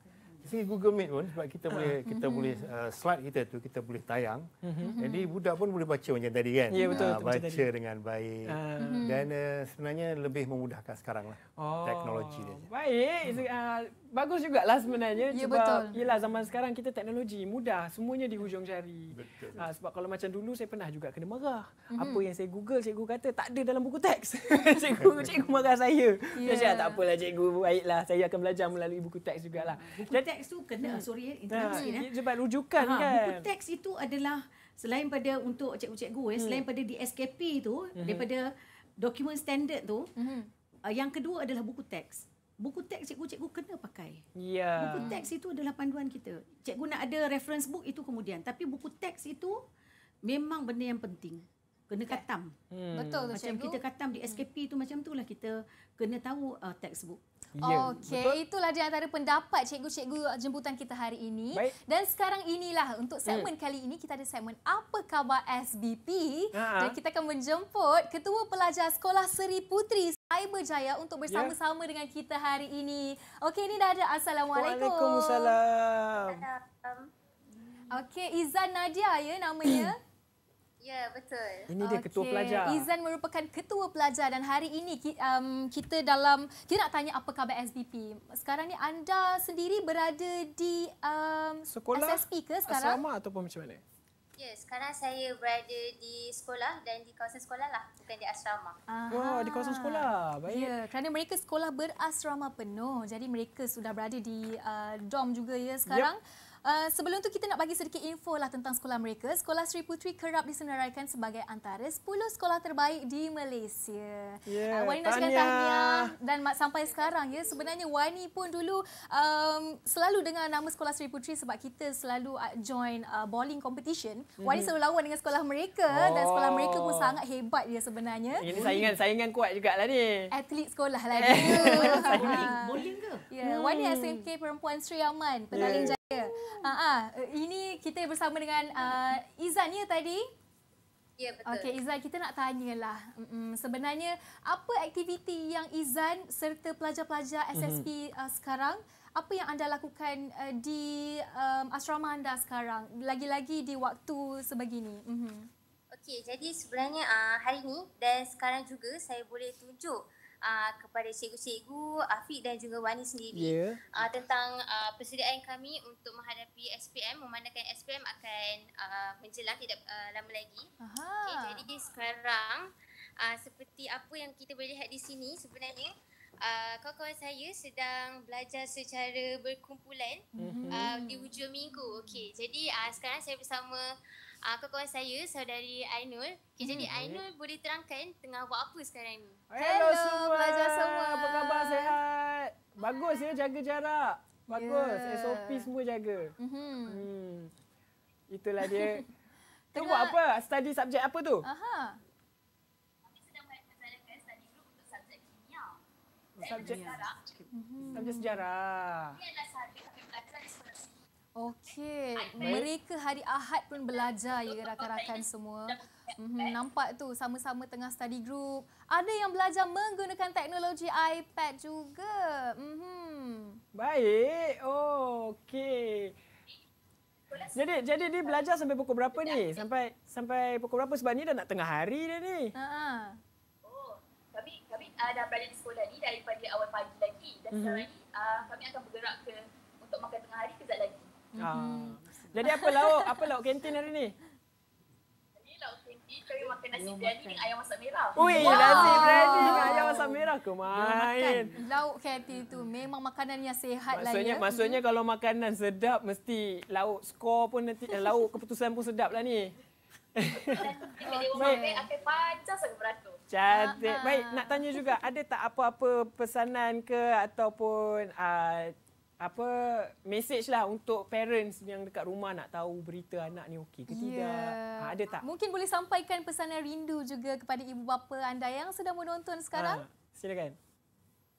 segi Google Meet pun sebab kita boleh uh, kita uh, boleh mm-hmm. uh, slide kita tu kita boleh tayang. Uh, jadi mm-hmm. budak pun boleh baca macam tadi kan. Yeah, betul, uh, ah, betul, baca betul, dengan baik. Uh, dan uh, sebenarnya lebih memudahkan sekarang lah oh, teknologi dia. Baik. Uh, bagus juga lah sebenarnya ya, sebab yalah zaman sekarang kita teknologi mudah semuanya di hujung jari. Betul. Ha, sebab kalau macam dulu saya pernah juga kena marah. Mm-hmm. Apa yang saya Google cikgu kata tak ada dalam buku teks. cikgu cikgu marah saya. Yeah. Saya tak apalah cikgu baiklah saya akan belajar melalui buku teks juga lah. Buku Jadi, teks tu kena yeah. Hmm. sorry eh, ha, interview eh. ya. Sebab rujukan ha, kan. Buku teks itu adalah selain pada untuk cikgu-cikgu ya hmm. selain pada di SKP tu hmm daripada dokumen standard tu hmm uh, yang kedua adalah buku teks. Buku teks cikgu-cikgu kena pakai. Ya. Buku teks itu adalah panduan kita. Cikgu nak ada reference book itu kemudian. Tapi buku teks itu memang benda yang penting. Kena katam. Hmm. Betul macam cikgu. Macam kita katam di SKP itu hmm. macam itulah kita kena tahu uh, textbook. Yeah, Okey, itulah di antara pendapat cikgu-cikgu uh, jemputan kita hari ini. Baik. Dan sekarang inilah untuk hmm. segmen mm. kali ini kita ada segmen Apa Khabar SBP uh-huh. Ha. dan kita akan menjemput ketua pelajar Sekolah Seri Putri Air berjaya untuk ya. bersama-sama yeah. dengan kita hari ini. Okey, ini dah ada. Assalamualaikum. Waalaikumsalam. Okey, Izan Nadia ya namanya. Ya, betul. Ini dia okay. ketua pelajar. Izan merupakan ketua pelajar dan hari ini um, kita dalam kita nak tanya apa khabar SBP. Sekarang ni anda sendiri berada di um, Sekolah SSP ke sekarang? Sekolah asrama ataupun macam mana? Ya, sekarang saya berada di sekolah dan di kawasan sekolah lah, bukan di asrama. Aha. Wah, di kawasan sekolah. Baik. Ya, kerana mereka sekolah berasrama penuh. Jadi mereka sudah berada di uh, dom juga ya sekarang. Yep. Uh, sebelum tu kita nak bagi sedikit info lah tentang sekolah mereka. Sekolah Sri Putri kerap disenaraikan sebagai antara 10 sekolah terbaik di Malaysia. Yeah, ya, uh, Wani nak cakap tahniah dan sampai sekarang ya. Sebenarnya Wani pun dulu um, selalu dengar nama sekolah Sri Putri sebab kita selalu eh, join uh, bowling competition. Mm-hmm. Wani mhm. selalu lawan dengan sekolah mereka oh. dan sekolah oh. mereka pun sangat hebat dia ya, sebenarnya. Ini saingan-saingan kuat juga lah ni. Atlet sekolah lah dia. bowling, bowling ke? yeah. hmm. Wani SMK Perempuan Sri Aman, ya. pedaling yeah. Yeah. Ya. Uh, ah. uh, ini kita bersama dengan uh, ah, Izan ya tadi? Ya yeah, betul. Okey Izan kita nak tanyalah. mm sebenarnya apa aktiviti yang Izan serta pelajar-pelajar mhm. SSP uh, ah, sekarang apa yang anda lakukan uh, di um, asrama anda sekarang lagi-lagi di waktu sebegini? Mm-hmm. Okey jadi sebenarnya uh, hari ini dan sekarang juga saya boleh tunjuk uh, kepada cikgu-cikgu Afiq dan juga Wani sendiri yeah. uh, tentang uh, persediaan kami untuk menghadapi SPM memandangkan SPM akan uh, menjelang tidak uh, lama lagi. Okay, jadi sekarang uh, seperti apa yang kita boleh lihat di sini sebenarnya uh, kawan-kawan saya sedang belajar secara berkumpulan mm-hmm. uh, di hujung minggu. Okey, jadi uh, sekarang saya bersama uh, ah, kawan-kawan saya, saudari Ainul. Okay, eh, jadi okay. Hmm, Ainul boleh terangkan tengah buat apa sekarang ni? Hello, Hello semua. Pelajar semua. Apa khabar? Sehat? Bagus ya, jaga jarak. Bagus. Yeah. SOP semua jaga. Mm-hmm. Hmm. Itulah dia. Kau buat apa? Study subjek apa tu? Aha. Subjek sejarah. Subjek sejarah. Ini adalah sahaja Okey, mereka hari Ahad pun belajar ya rakan-rakan semua. Mm-hmm. Nampak tu sama-sama tengah study group. Ada yang belajar menggunakan teknologi iPad juga. Mm-hmm. Baik, oh, okey. Jadi jadi dia belajar sampai pukul berapa ni? Sampai sampai pukul berapa sebab ni dah nak tengah hari oh, ah, dah ni. Ha ada berada di sekolah ni daripada awal pagi lagi dan mm-hmm. sekarang ni uh, kami akan bergerak ke untuk makan tengah hari kejap lagi. Ah. Mm-hmm. Jadi apa lauk? Apa lauk kantin hari ni? Kami makan nasi biryani dengan ayam masak merah. Ui, wow. nasi biryani dengan ayam masak merah ke main? Lauk kantin tu memang makanan yang sehat lah ya. Maksudnya hmm. kalau makanan sedap mesti lauk skor pun nanti, eh, lauk keputusan pun sedap lah ni. Baik, eh, akan ah. Baik, nak tanya juga ada tak apa-apa pesanan ke ataupun ah, apa message lah untuk parents yang dekat rumah nak tahu berita anak ni okey ke yeah. tidak. Ya. Ha, ada tak? Mungkin boleh sampaikan pesanan rindu juga kepada ibu bapa anda yang sedang menonton sekarang. Ha, silakan.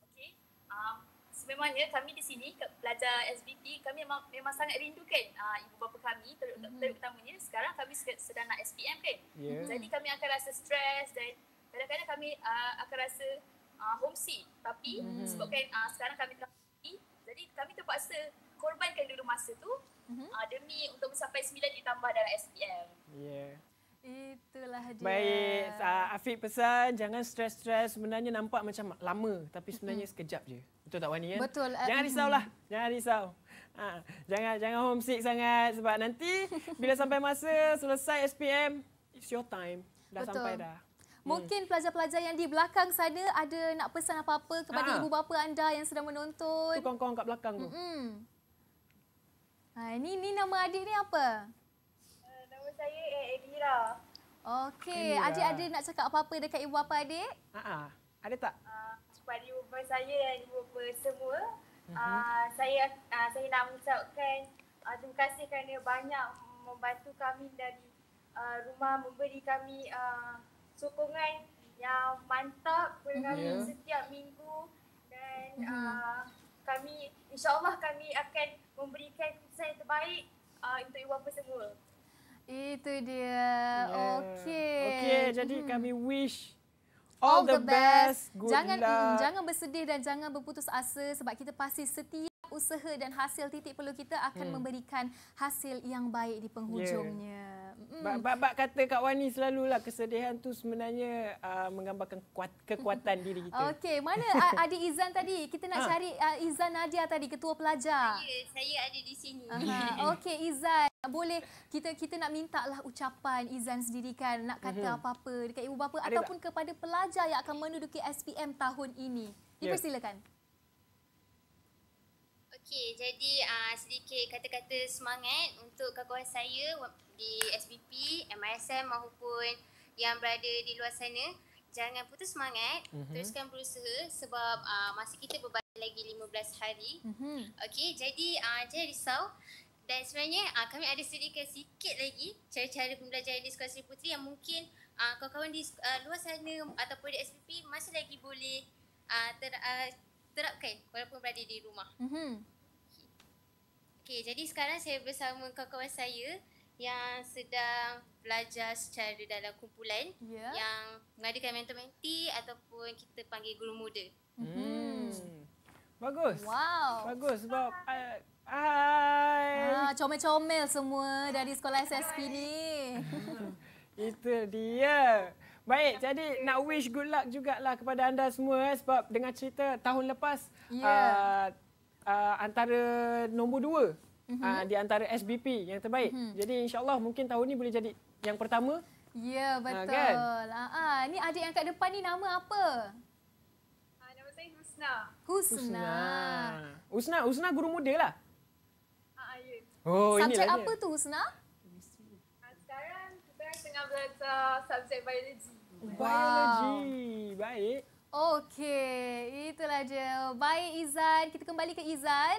Okey. Um, sememangnya kami di sini pelajar SBP kami memang, memang sangat rindu kan uh, ibu bapa kami ter- mm-hmm. sekarang kami sedang nak SPM kan. Yeah. Mhm. Jadi kami akan rasa stres dan kadang-kadang kami uh, akan rasa uh, homesick tapi mm-hmm. sebabkan uh, sekarang kami telah jadi kami terpaksa korbankan dulu masa tu mm-hmm. uh, demi untuk mencapai sembilan ditambah dalam SPM. Yeah. Itulah dia. Baik, uh, Afiq pesan jangan stres-stres. Sebenarnya nampak macam lama tapi sebenarnya mm-hmm. sekejap je. Betul tak Wani? Ya? Betul. Jangan risau lah, Jangan risau. Ha, jangan jangan homesick sangat sebab nanti bila sampai masa selesai SPM, it's your time. Dah Betul. sampai dah. Mungkin pelajar-pelajar yang di belakang sana ada nak pesan apa-apa kepada ha. ibu bapa anda yang sedang menonton. Tu kawan-kawan kat belakang tu. Mm-hmm. Ha, ini, ini nama adik ni apa? Eh, nama saya eh, Elira. Okey, adik ada nak cakap apa-apa dekat ibu bapa adik? Ha Ada tak? Ah, kepada ibu bapa saya dan ibu bapa semua. Uh-huh. Uh, saya uh, saya nak mengucapkan uh, terima kasih kerana banyak membantu kami dari uh, rumah memberi kami uh, sokongan yang mantap kepada kami yeah. setiap minggu dan uh-huh. uh, kami insyaallah kami akan memberikan keputusan yang terbaik uh, untuk ibu bapa semua. Itu dia. Yeah. Okey. Okey, jadi hmm. kami wish all, all the, the best. best. Good jangan luck. Mm, jangan bersedih dan jangan berputus asa sebab kita pasti setia usaha dan hasil titik peluh kita akan hmm. memberikan hasil yang baik di penghujungnya. Yeah. Bab-bab mm. kata Kak Wani selalulah kesedihan tu sebenarnya uh, menggambarkan kuat, kekuatan diri kita. Okey, mana uh, adik Izan tadi? Kita nak ha. cari uh, Izan Nadia tadi, ketua pelajar. Saya, saya ada di sini. Okey, Izan. Boleh kita kita nak minta lah ucapan Izan sendiri kan nak kata uh-huh. apa-apa dekat ibu bapa Ada ataupun tak? kepada pelajar yang akan menuduki SPM tahun ini. Ya. Dipersilakan. Okey, jadi uh, sedikit kata-kata semangat untuk kawan saya di SBP, MISM maupun yang berada di luar sana jangan putus semangat mm-hmm. teruskan berusaha sebab uh, masa kita berbalik lagi 15 hari mm-hmm. okey jadi uh, ah, jangan risau dan sebenarnya uh, kami ada sediakan sikit lagi cara-cara pembelajaran di Sekolah Seri Puteri yang mungkin uh, kawan-kawan di uh, luar sana ataupun di SPP masih lagi boleh uh, ter, uh, terapkan walaupun berada di rumah mm-hmm. okey okay, jadi sekarang saya bersama kawan-kawan saya yang sedang belajar secara dalam kumpulan yeah. yang mengadakan mentor-menti ataupun kita panggil guru muda. Hmm. hmm. Bagus. Wow. Bagus sebab eh, hai. Ah, comel-comel semua dari sekolah SSP ni. Itu dia. Baik, jadi nak wish good luck jugalah kepada anda semua eh, sebab dengan cerita tahun lepas yeah. Ya. uh, ah, uh, antara nombor dua mm-hmm. Ah, di antara SBP yang terbaik. Mm-hmm. Jadi insyaAllah mungkin tahun ni boleh jadi yang pertama. Ya, yeah, betul. Uh, kan? uh-huh. adik yang kat depan ni nama apa? Uh, nama saya Husna. Husna. Husna, Husna, Husna guru muda lah. Uh, yeah. Oh, Subjek apa dia. tu Husna? Uh, sekarang kita tengah belajar subjek biologi. Biologi. Baik. Okey, itulah je. Baik Izan, kita kembali ke Izan.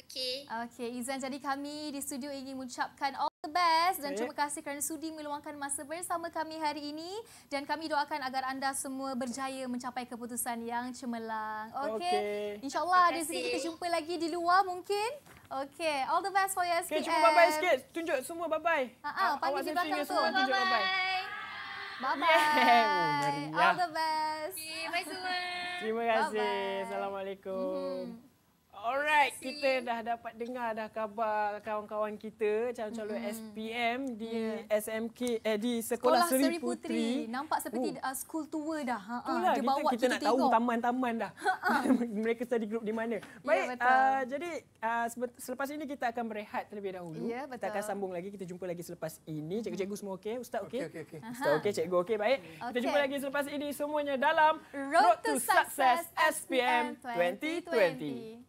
Okey. Okey, Izan jadi kami di studio ingin mengucapkan all the best dan eh? terima kasih kerana sudi meluangkan masa bersama kami hari ini dan kami doakan agar anda semua berjaya mencapai keputusan yang cemerlang. Okey. Okay. Insya-Allah ada sini kita jumpa lagi di luar mungkin. Okey, all the best for your SPM. Okay, cuba bye-bye sikit. Tunjuk semua bye-bye. Ha ah, panggil di belakang tu. Bye-bye. Bye-bye. Yeah. Oh, all the best. Okay, bye semua. Terima kasih. Bye-bye. Assalamualaikum. Mm-hmm. Alright, kita dah dapat dengar dah khabar kawan-kawan kita calon-calon mm. SPM di yeah. SMK eh, di Sekolah, Sekolah Seri Putri. Putri. Nampak seperti oh. uh, school tour dah. Ha -ha. Itulah, dia kita, bawa kita, kita nak tengok. tahu taman-taman dah. Ha, ha. Mereka study group di mana. Ya, Baik, yeah, uh, jadi uh, selepas ini kita akan berehat terlebih dahulu. Yeah, kita akan sambung lagi. Kita jumpa lagi selepas ini. Cikgu-cikgu semua okey? Ustaz okey? Okay, okay, okay. Ustaz okey, cikgu okey? Baik. Okay. Kita jumpa lagi selepas ini semuanya dalam Road, to, Success, Success SPM 2020. 2020.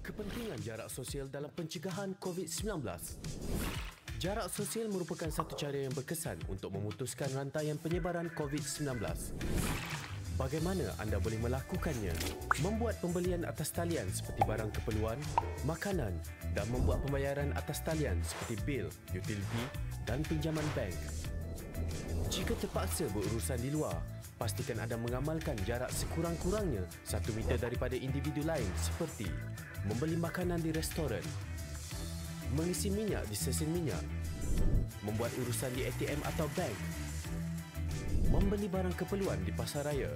Kepentingan jarak sosial dalam pencegahan COVID-19 Jarak sosial merupakan satu cara yang berkesan untuk memutuskan rantaian penyebaran COVID-19. Bagaimana anda boleh melakukannya? Membuat pembelian atas talian seperti barang keperluan, makanan dan membuat pembayaran atas talian seperti bil, utiliti dan pinjaman bank. Jika terpaksa berurusan di luar, pastikan anda mengamalkan jarak sekurang-kurangnya satu meter daripada individu lain seperti membeli makanan di restoran, mengisi minyak di sesin minyak, membuat urusan di ATM atau bank, membeli barang keperluan di pasar raya,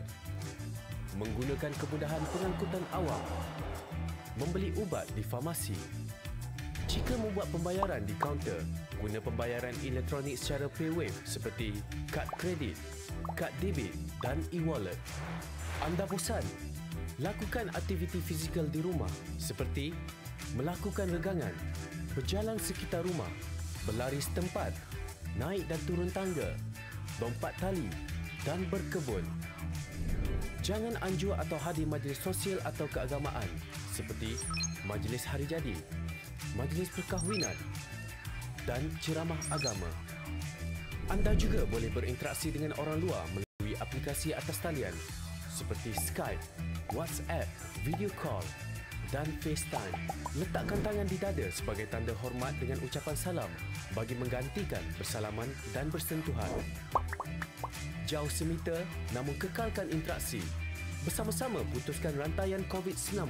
menggunakan kemudahan pengangkutan awam, membeli ubat di farmasi, jika membuat pembayaran di kaunter, guna pembayaran elektronik secara PayWave seperti kad kredit, kad debit dan e-wallet. Anda bosan? Lakukan aktiviti fizikal di rumah seperti melakukan regangan, berjalan sekitar rumah, berlari setempat, naik dan turun tangga, lompat tali dan berkebun. Jangan anjur atau hadir majlis sosial atau keagamaan seperti majlis hari jadi, majlis perkahwinan dan ceramah agama. Anda juga boleh berinteraksi dengan orang luar melalui aplikasi atas talian seperti Skype, WhatsApp, video call dan FaceTime. Letakkan tangan di dada sebagai tanda hormat dengan ucapan salam bagi menggantikan bersalaman dan bersentuhan. Jauh semita namun kekalkan interaksi. Bersama-sama putuskan rantaian COVID-19.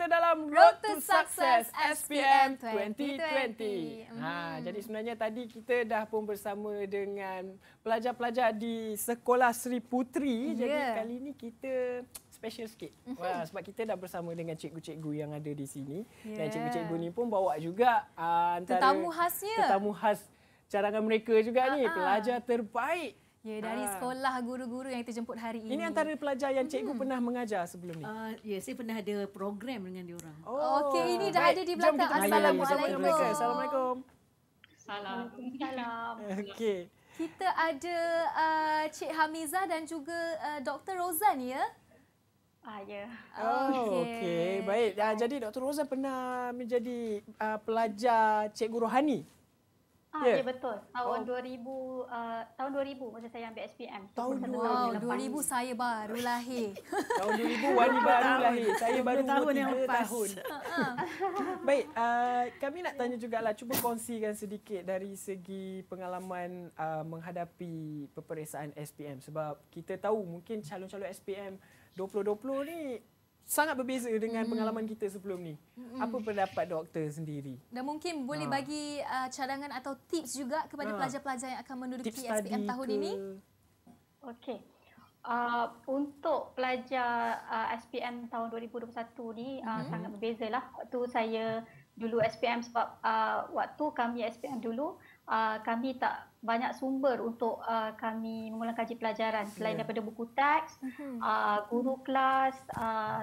kita dalam Road to Success SPM 2020. Ha, hmm. jadi sebenarnya tadi kita dah pun bersama dengan pelajar-pelajar di Sekolah Sri Putri. Ya. Jadi kali ini kita special sikit. Wah, sebab kita dah bersama dengan cikgu-cikgu yang ada di sini. Yeah. Dan ya. cikgu-cikgu ni pun bawa juga uh, antara tetamu khasnya. Tetamu khas carangan mereka juga ni, ah, ah. pelajar terbaik Ya, dari ha. sekolah guru-guru yang kita jemput hari ini. Ini antara pelajar yang cikgu hmm. pernah mengajar sebelum ni? Uh, ya, saya pernah ada program dengan dia orang. Oh, Okey, ini dah baik. ada di belakang. Jom kita Assalamualaikum. Assalamualaikum. Salam. Salam. Okey. Kita ada uh, Cik Hamiza dan juga uh, Dr. Rozan ya. Ah ya. Yeah. Oh, okey. Baik. Uh, jadi Dr. Rozan pernah menjadi uh, pelajar cikgu rohani. Ah, yeah. Ya, betul. Tahun oh. 2000 uh, tahun 2000 masa saya ambil SPM. Tahun 2000. Wow, 2000 saya baru lahir. tahun 2000 Wani baru lahir. Saya baru tahun yang lepas. Tahun. Ha, ha. Baik, uh, kami nak tanya jugalah cuba kongsikan sedikit dari segi pengalaman uh, menghadapi peperiksaan SPM sebab kita tahu mungkin calon-calon SPM 2020 ni sangat berbeza dengan hmm. pengalaman kita sebelum ni. Hmm. Apa pendapat doktor sendiri? Dan mungkin boleh ha. bagi uh, cadangan atau tips juga kepada ha. pelajar-pelajar yang akan menduduki SPM tahun ke... ini. Okey. Uh, untuk pelajar uh, SPM tahun 2021 ni uh, hmm. sangat berbezalah. Waktu saya dulu SPM sebab uh, waktu kami SPM dulu Uh, kami tak banyak sumber untuk uh, kami mengulang kaji pelajaran selain yeah. daripada buku teks, hmm. uh, guru kelas, uh,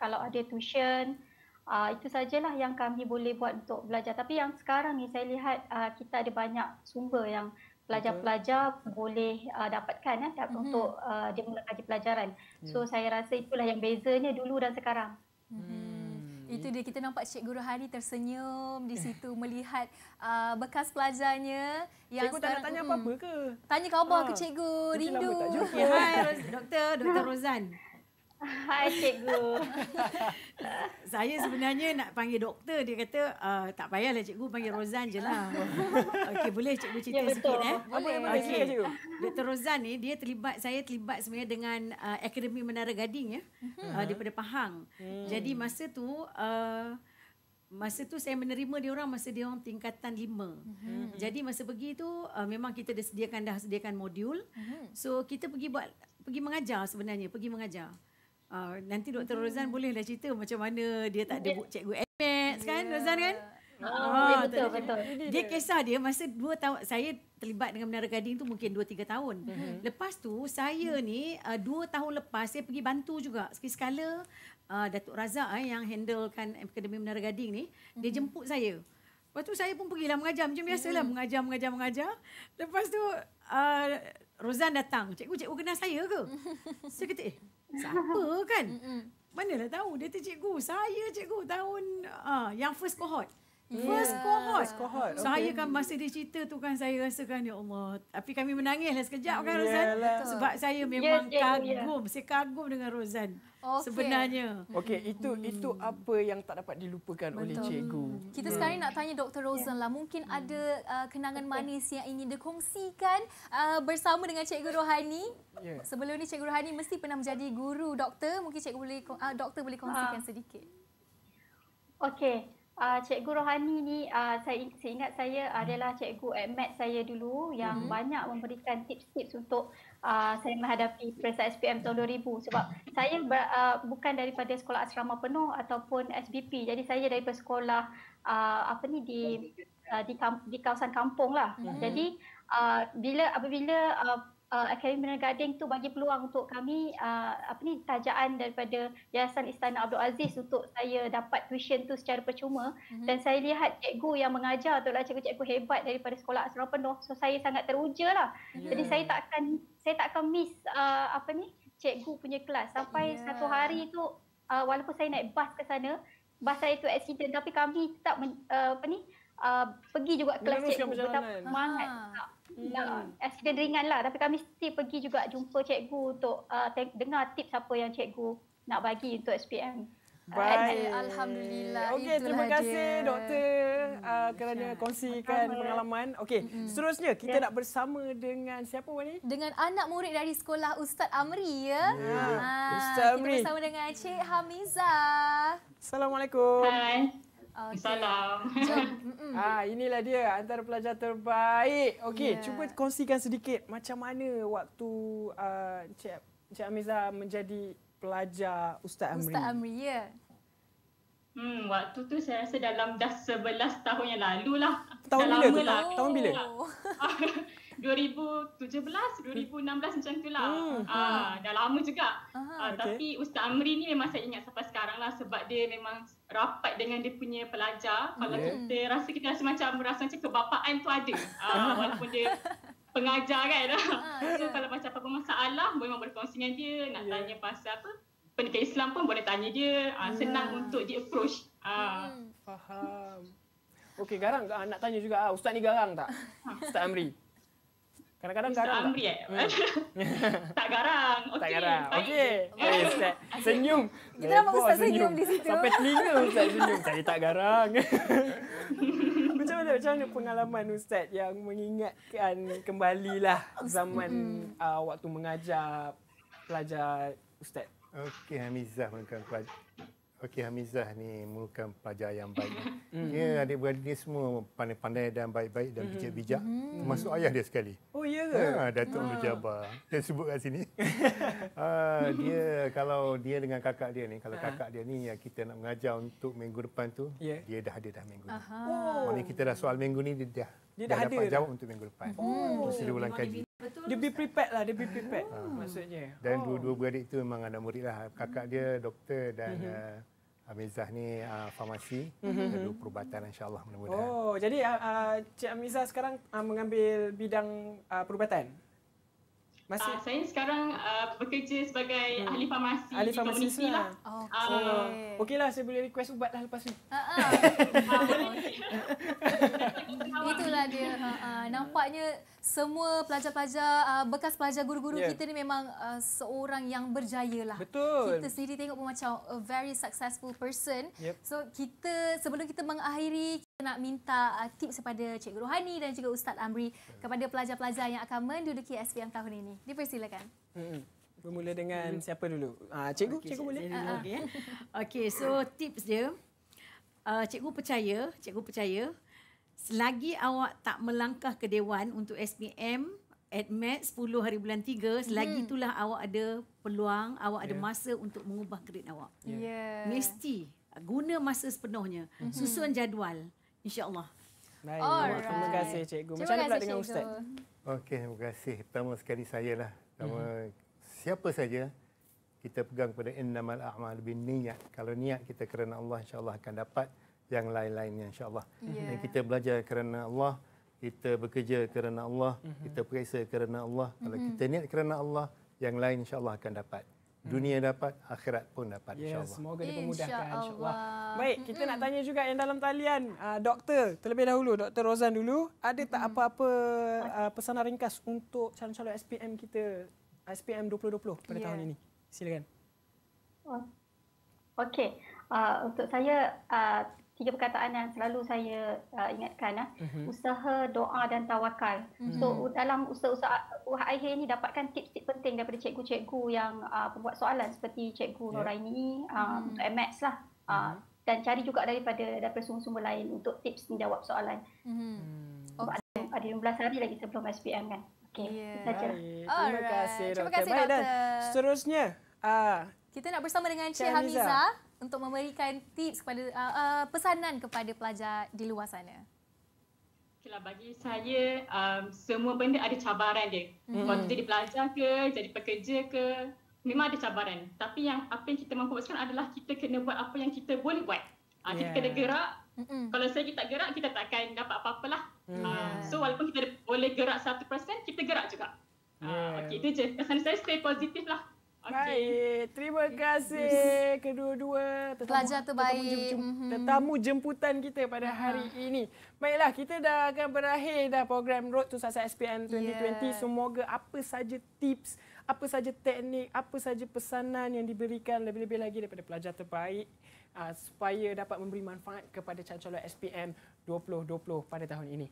kalau ada tuition uh, itu sajalah yang kami boleh buat untuk belajar tapi yang sekarang ni saya lihat uh, kita ada banyak sumber yang pelajar-pelajar Betul. boleh uh, dapatkan ya mm-hmm. untuk uh, dia mengaji pelajaran so saya rasa itulah yang bezanya dulu dan sekarang mm-hmm. Itu dia kita nampak Cik Guru Hari tersenyum di situ melihat uh, bekas pelajarnya yang Cikgu sekarang, tak nak tanya apa-apa ke? Tanya khabar ah, ke cikgu, rindu. Hai doktor, doktor Rozan. Hai cikgu. saya sebenarnya nak panggil doktor. Dia kata uh, tak payahlah cikgu panggil Rozan je lah. Okey boleh cikgu cerita ya, sikit eh. Apa yang boleh cikgu? Dr. Rozan ni dia terlibat, saya terlibat sebenarnya dengan uh, Akademi Menara Gading ya. Hmm. Uh, daripada Pahang. Hmm. Jadi masa tu... Uh, masa tu saya menerima dia orang masa dia orang tingkatan 5. Mm-hmm. Jadi masa pergi tu uh, memang kita dah sediakan dah sediakan modul. Mm-hmm. So kita pergi buat pergi mengajar sebenarnya, pergi mengajar. Uh, nanti Dr. Hmm. Rozan boleh dah cerita macam mana dia tak ada yeah. cikgu Max yeah. kan ya. Rozan kan? Oh, oh, betul, betul, betul. Dia kisah dia masa dua tahun saya terlibat dengan Menara Gading tu mungkin 2 3 tahun. Mm-hmm. Lepas tu saya hmm. ni 2 uh, tahun lepas saya pergi bantu juga sekali-sekala uh, Datuk Razak eh, yang handlekan Akademi Menara Gading ni, mm-hmm. dia mhm. jemput saya. Lepas tu saya pun pergilah mengajar macam biasalah mm-hmm. mengajar mengajar mengajar. Lepas tu uh, Rozan datang. Cikgu, cikgu kenal saya ke? saya kata, eh, Siapa kan? Mm-mm. Manalah tahu dia tu cikgu. Saya cikgu tahun uh, yang first cohort. Yeah. First cohort. First cohort. Okay. Saya kan masa dia cerita tu kan saya rasa kan ya Allah. Tapi kami menangis lah sekejap kan Rozan. Sebab saya memang yes, kagum. Yeah. Saya kagum dengan Rozan. Okay. Sebenarnya. Okey, itu hmm. itu apa yang tak dapat dilupakan Betul. oleh cikgu. Kita hmm. sekarang nak tanya Dr. Rosen yeah. lah. Mungkin hmm. ada uh, kenangan okay. manis yang ingin dikongsikan uh, bersama dengan cikgu Rohani. Yeah. Sebelum ni cikgu Rohani mesti pernah menjadi guru doktor. Mungkin cikgu boleh uh, doktor boleh kongsikan ha. sedikit. Okey. Uh, cikgu Rohani ni uh, saya saya ingat saya adalah cikgu at math saya dulu yang mm-hmm. banyak memberikan tips-tips untuk uh, saya menghadapi peperiksaan SPM tahun 2000 sebab saya ber, uh, bukan daripada sekolah asrama penuh ataupun SBP jadi saya daripada sekolah uh, apa ni di uh, di, di kawasan kampung lah mm-hmm. jadi uh, bila apabila uh, uh, Akademi Menara Gading tu bagi peluang untuk kami uh, apa ni tajaan daripada Yayasan Istana Abdul Aziz untuk saya dapat tuition tu secara percuma mm-hmm. dan saya lihat cikgu yang mengajar tu lah cikgu-cikgu hebat daripada sekolah asrama penuh so saya sangat teruja lah yeah. jadi saya tak akan saya tak akan miss uh, apa ni cikgu punya kelas sampai yeah. satu hari tu uh, walaupun saya naik bas ke sana bas saya tu accident tapi kami tetap uh, apa ni uh, pergi juga kelas cikgu betapa semangat ah. Hmm. Aksiden ringan lah tapi kami mesti pergi juga jumpa cikgu untuk uh, dengar tips apa yang cikgu nak bagi untuk SPM. Baik. Alhamdulillah. Okey, terima kasih dia. doktor hmm, uh, kerana kongsikan pengalaman. Okey, hmm seterusnya kita yeah. nak bersama dengan siapa wani? Dengan anak murid dari sekolah Ustaz Amri ya. Yeah. Ya, ha, Ustaz Amri. Kita bersama dengan Cik Hamizah. Assalamualaikum. Hai. Okay. Salam. ah, inilah dia antara pelajar terbaik. Okey, yeah. cuba kongsikan sedikit macam mana waktu uh, ah, Encik, Encik Amiza menjadi pelajar Ustaz Amri. Ustaz Amri, ya. Yeah. Hmm, waktu tu saya rasa dalam dah 11 tahun yang lalu lah. Tahun dah bila tu? Lah. Tahun bila? Oh. Ah, 2017, 2016 macam itulah. Hmm, uh, Dah lama juga. uh, ah, ah, okay. Tapi Ustaz Amri ni memang saya ingat sampai sekarang lah sebab dia memang rapat dengan dia punya pelajar. Kalau yeah. kita rasa kita rasa macam, rasa macam kebapaan tu ada. Uh, walaupun dia pengajar kan. Uh, so kalau macam apa-apa masalah, boleh memang berkongsi dengan dia. Nak yeah. tanya pasal apa. Pendekat Islam pun boleh tanya dia. Uh, yeah. Senang untuk dia approach. Uh. Hmm, faham. Okey, garang. nak tanya juga. Ustaz ni garang tak? Ustaz Amri. Kadang-kadang garang. Tak eh? hmm. ambil Tak garang. Okey. Tak garang. Okey. Okay. Okay. senyum. Kita nampak Ustaz senyum di situ. Sampai telinga Ustaz senyum. Saya tak garang. macam mana macam mana pengalaman Ustaz yang mengingatkan kembali lah zaman uh, waktu mengajar pelajar Ustaz? Okey, Hamizah. mengajar pelajar. Okey Hamizah ni merupakan pelajar yang baik. Hmm. Dia mm-hmm. adik dia semua pandai-pandai dan baik-baik dan hmm. bijak-bijak. Mm-hmm. ayah dia sekali. Oh ya ke? Ha, Datuk Mujabah. Ha. Dia sebut kat sini. ha, dia kalau dia dengan kakak dia ni, kalau ha. kakak dia ni yang kita nak mengajar untuk minggu depan tu, yeah. dia dah ada dah minggu ni. Oh. Maknanya kita dah soal minggu ni, dia dah, dia dah, dah ada dapat jawab untuk minggu depan. Oh. Sila ulang kaji. Betul. Dia be prepared lah, dia be prepared oh. maksudnya. Dan oh. dua-dua beradik tu memang anak murid lah. Kakak dia doktor dan uh, Amizah ni uh, farmasi. Mm-hmm. Dua perubatan insyaAllah mudah-mudahan. Oh, jadi uh, Cik Amizah sekarang uh, mengambil bidang uh, perubatan? Masih uh, saya sekarang uh, bekerja sebagai hmm. ahli farmasi ahli farmasi lah. lah. Ah, okey. Uh, okay lah, saya boleh request ubat lah lepas ni. Ha ah. Itulah dia. Ha uh, nampaknya semua pelajar-pelajar uh, bekas pelajar guru-guru yeah. kita ni memang uh, seorang yang berjaya lah. Betul. Kita sendiri tengok pun macam a very successful person. Yep. So kita sebelum kita mengakhiri kita nak minta uh, tips kepada Cikgu Rohani dan juga Ustaz Amri kepada pelajar-pelajar yang akan menduduki SPM tahun ini. Dipersilakan. Hmm. Bermula dengan siapa dulu? Ah, cikgu, okay, cikgu boleh. Uh-huh. Okey. Okey, so tips dia uh, cikgu percaya, cikgu percaya selagi awak tak melangkah ke dewan untuk SPM admit 10 hari bulan 3 selagi hmm. itulah awak ada peluang awak ada yeah. masa untuk mengubah grade awak. Ya. Yeah. Mesti guna masa sepenuhnya. Mm-hmm. Susun jadual Insyaallah. Baik. Alright. Terima kasih cikgu. Macam mana pula dengan cikgu. ustaz? Okey, terima kasih. Pertama sekali saya lah. Pertama hmm. siapa saja kita pegang pada innamal a'mal bin niat. Kalau niat kita kerana Allah insya-Allah akan dapat yang lain-lainnya insya-Allah. Yeah. Dan kita belajar kerana Allah, kita bekerja kerana Allah, mm-hmm. kita periksa kerana Allah. Kalau mm-hmm. kita niat kerana Allah, yang lain insya-Allah akan dapat. Hmm. Dunia dapat, akhirat pun dapat yes, insyaAllah. Semoga dipermudahkan insya insyaAllah. Baik, kita mm-hmm. nak hmm. tanya juga yang dalam talian. Uh, doktor, terlebih dahulu. Doktor Rozan dulu. Ada tak mm-hmm. apa-apa uh, pesanan ringkas untuk calon-calon SPM kita, SPM 2020 pada yeah. tahun ini? Silakan. Okey. Uh, untuk saya, uh, tiga perkataan yang selalu saya uh, ingatkan uh, mm-hmm. usaha doa dan tawakal mm-hmm. so dalam usaha-usaha uh, akhir ini dapatkan tips-tips penting daripada cikgu-cikgu yang uh, pembuat soalan seperti cikgu yeah. Noraini uh, mm-hmm. MX lah uh, mm-hmm. dan cari juga daripada daripada sumber-sumber lain untuk tips menjawab soalan mm-hmm. okay. ada, ada 15 hari lagi sebelum SPM kan Okay. Yeah. Ya. Terima kasih. Terima kasih, Doktor. Seterusnya. Uh, Kita nak bersama dengan Cik Hamizah. Hamizah untuk memberikan tips kepada uh, uh, pesanan kepada pelajar di luar sana? Okeylah bagi saya um, semua benda ada cabaran dia. Mm-hmm. jadi pelajar ke, jadi pekerja ke, memang ada cabaran. Tapi yang apa yang kita mampu buatkan adalah kita kena buat apa yang kita boleh buat. Uh, kita kena gerak. Mm-hmm. Kalau saya kita gerak, kita tak akan dapat apa-apalah. mm Uh, ah, so walaupun kita boleh gerak 1%, kita gerak juga. Ah, yeah. Uh, Okey, itu je. Pesanan saya stay positif lah. Okay. Baik, terima kasih kedua-dua pelajar terbaik tetamu, jem, mhm. tetamu jemputan kita pada hari uh-huh. ini. Baiklah, kita dah akan berakhir dah program Road to Success SPM 2020. Yeah. Semoga apa saja tips, apa saja teknik, apa saja pesanan yang diberikan lebih-lebih lagi daripada pelajar terbaik uh, supaya dapat memberi manfaat kepada calon-calon SPM 2020 pada tahun ini.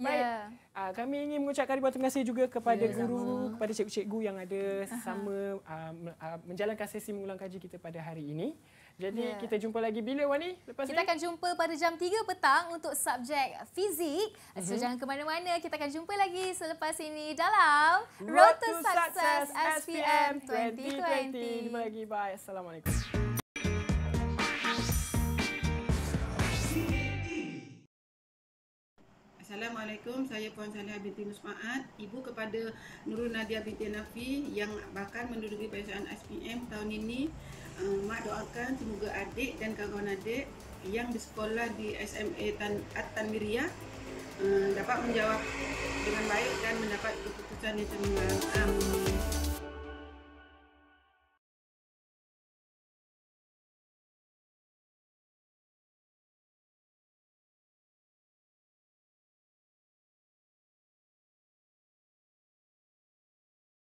Baik. Yeah. Ya. Uh, kami ingin mengucapkan ribuan terima kasih juga kepada yeah, guru, sama. kepada cikgu-cikgu yang ada uh-huh. sama uh, uh, menjalankan sesi mengulang kaji kita pada hari ini. Jadi yeah. kita jumpa lagi bila Wani? Lepas kita ni? akan jumpa pada jam 3 petang untuk subjek fizik. Uh-huh. So jangan ke mana-mana. Kita akan jumpa lagi selepas ini dalam Road to Success, Success SPM 2020. 2020. Jumpa lagi. Bye. Assalamualaikum. Assalamualaikum, saya Puan Saleh binti Nusmaat, Ibu kepada Nurul Nadia binti Nafi Yang bakal menduduki perusahaan SPM tahun ini eh, Mak doakan semoga adik dan kawan-kawan adik Yang di sekolah di SMA Tan At-Tanwiria eh, Dapat menjawab dengan baik dan mendapat keputusan yang cemerlang. Amin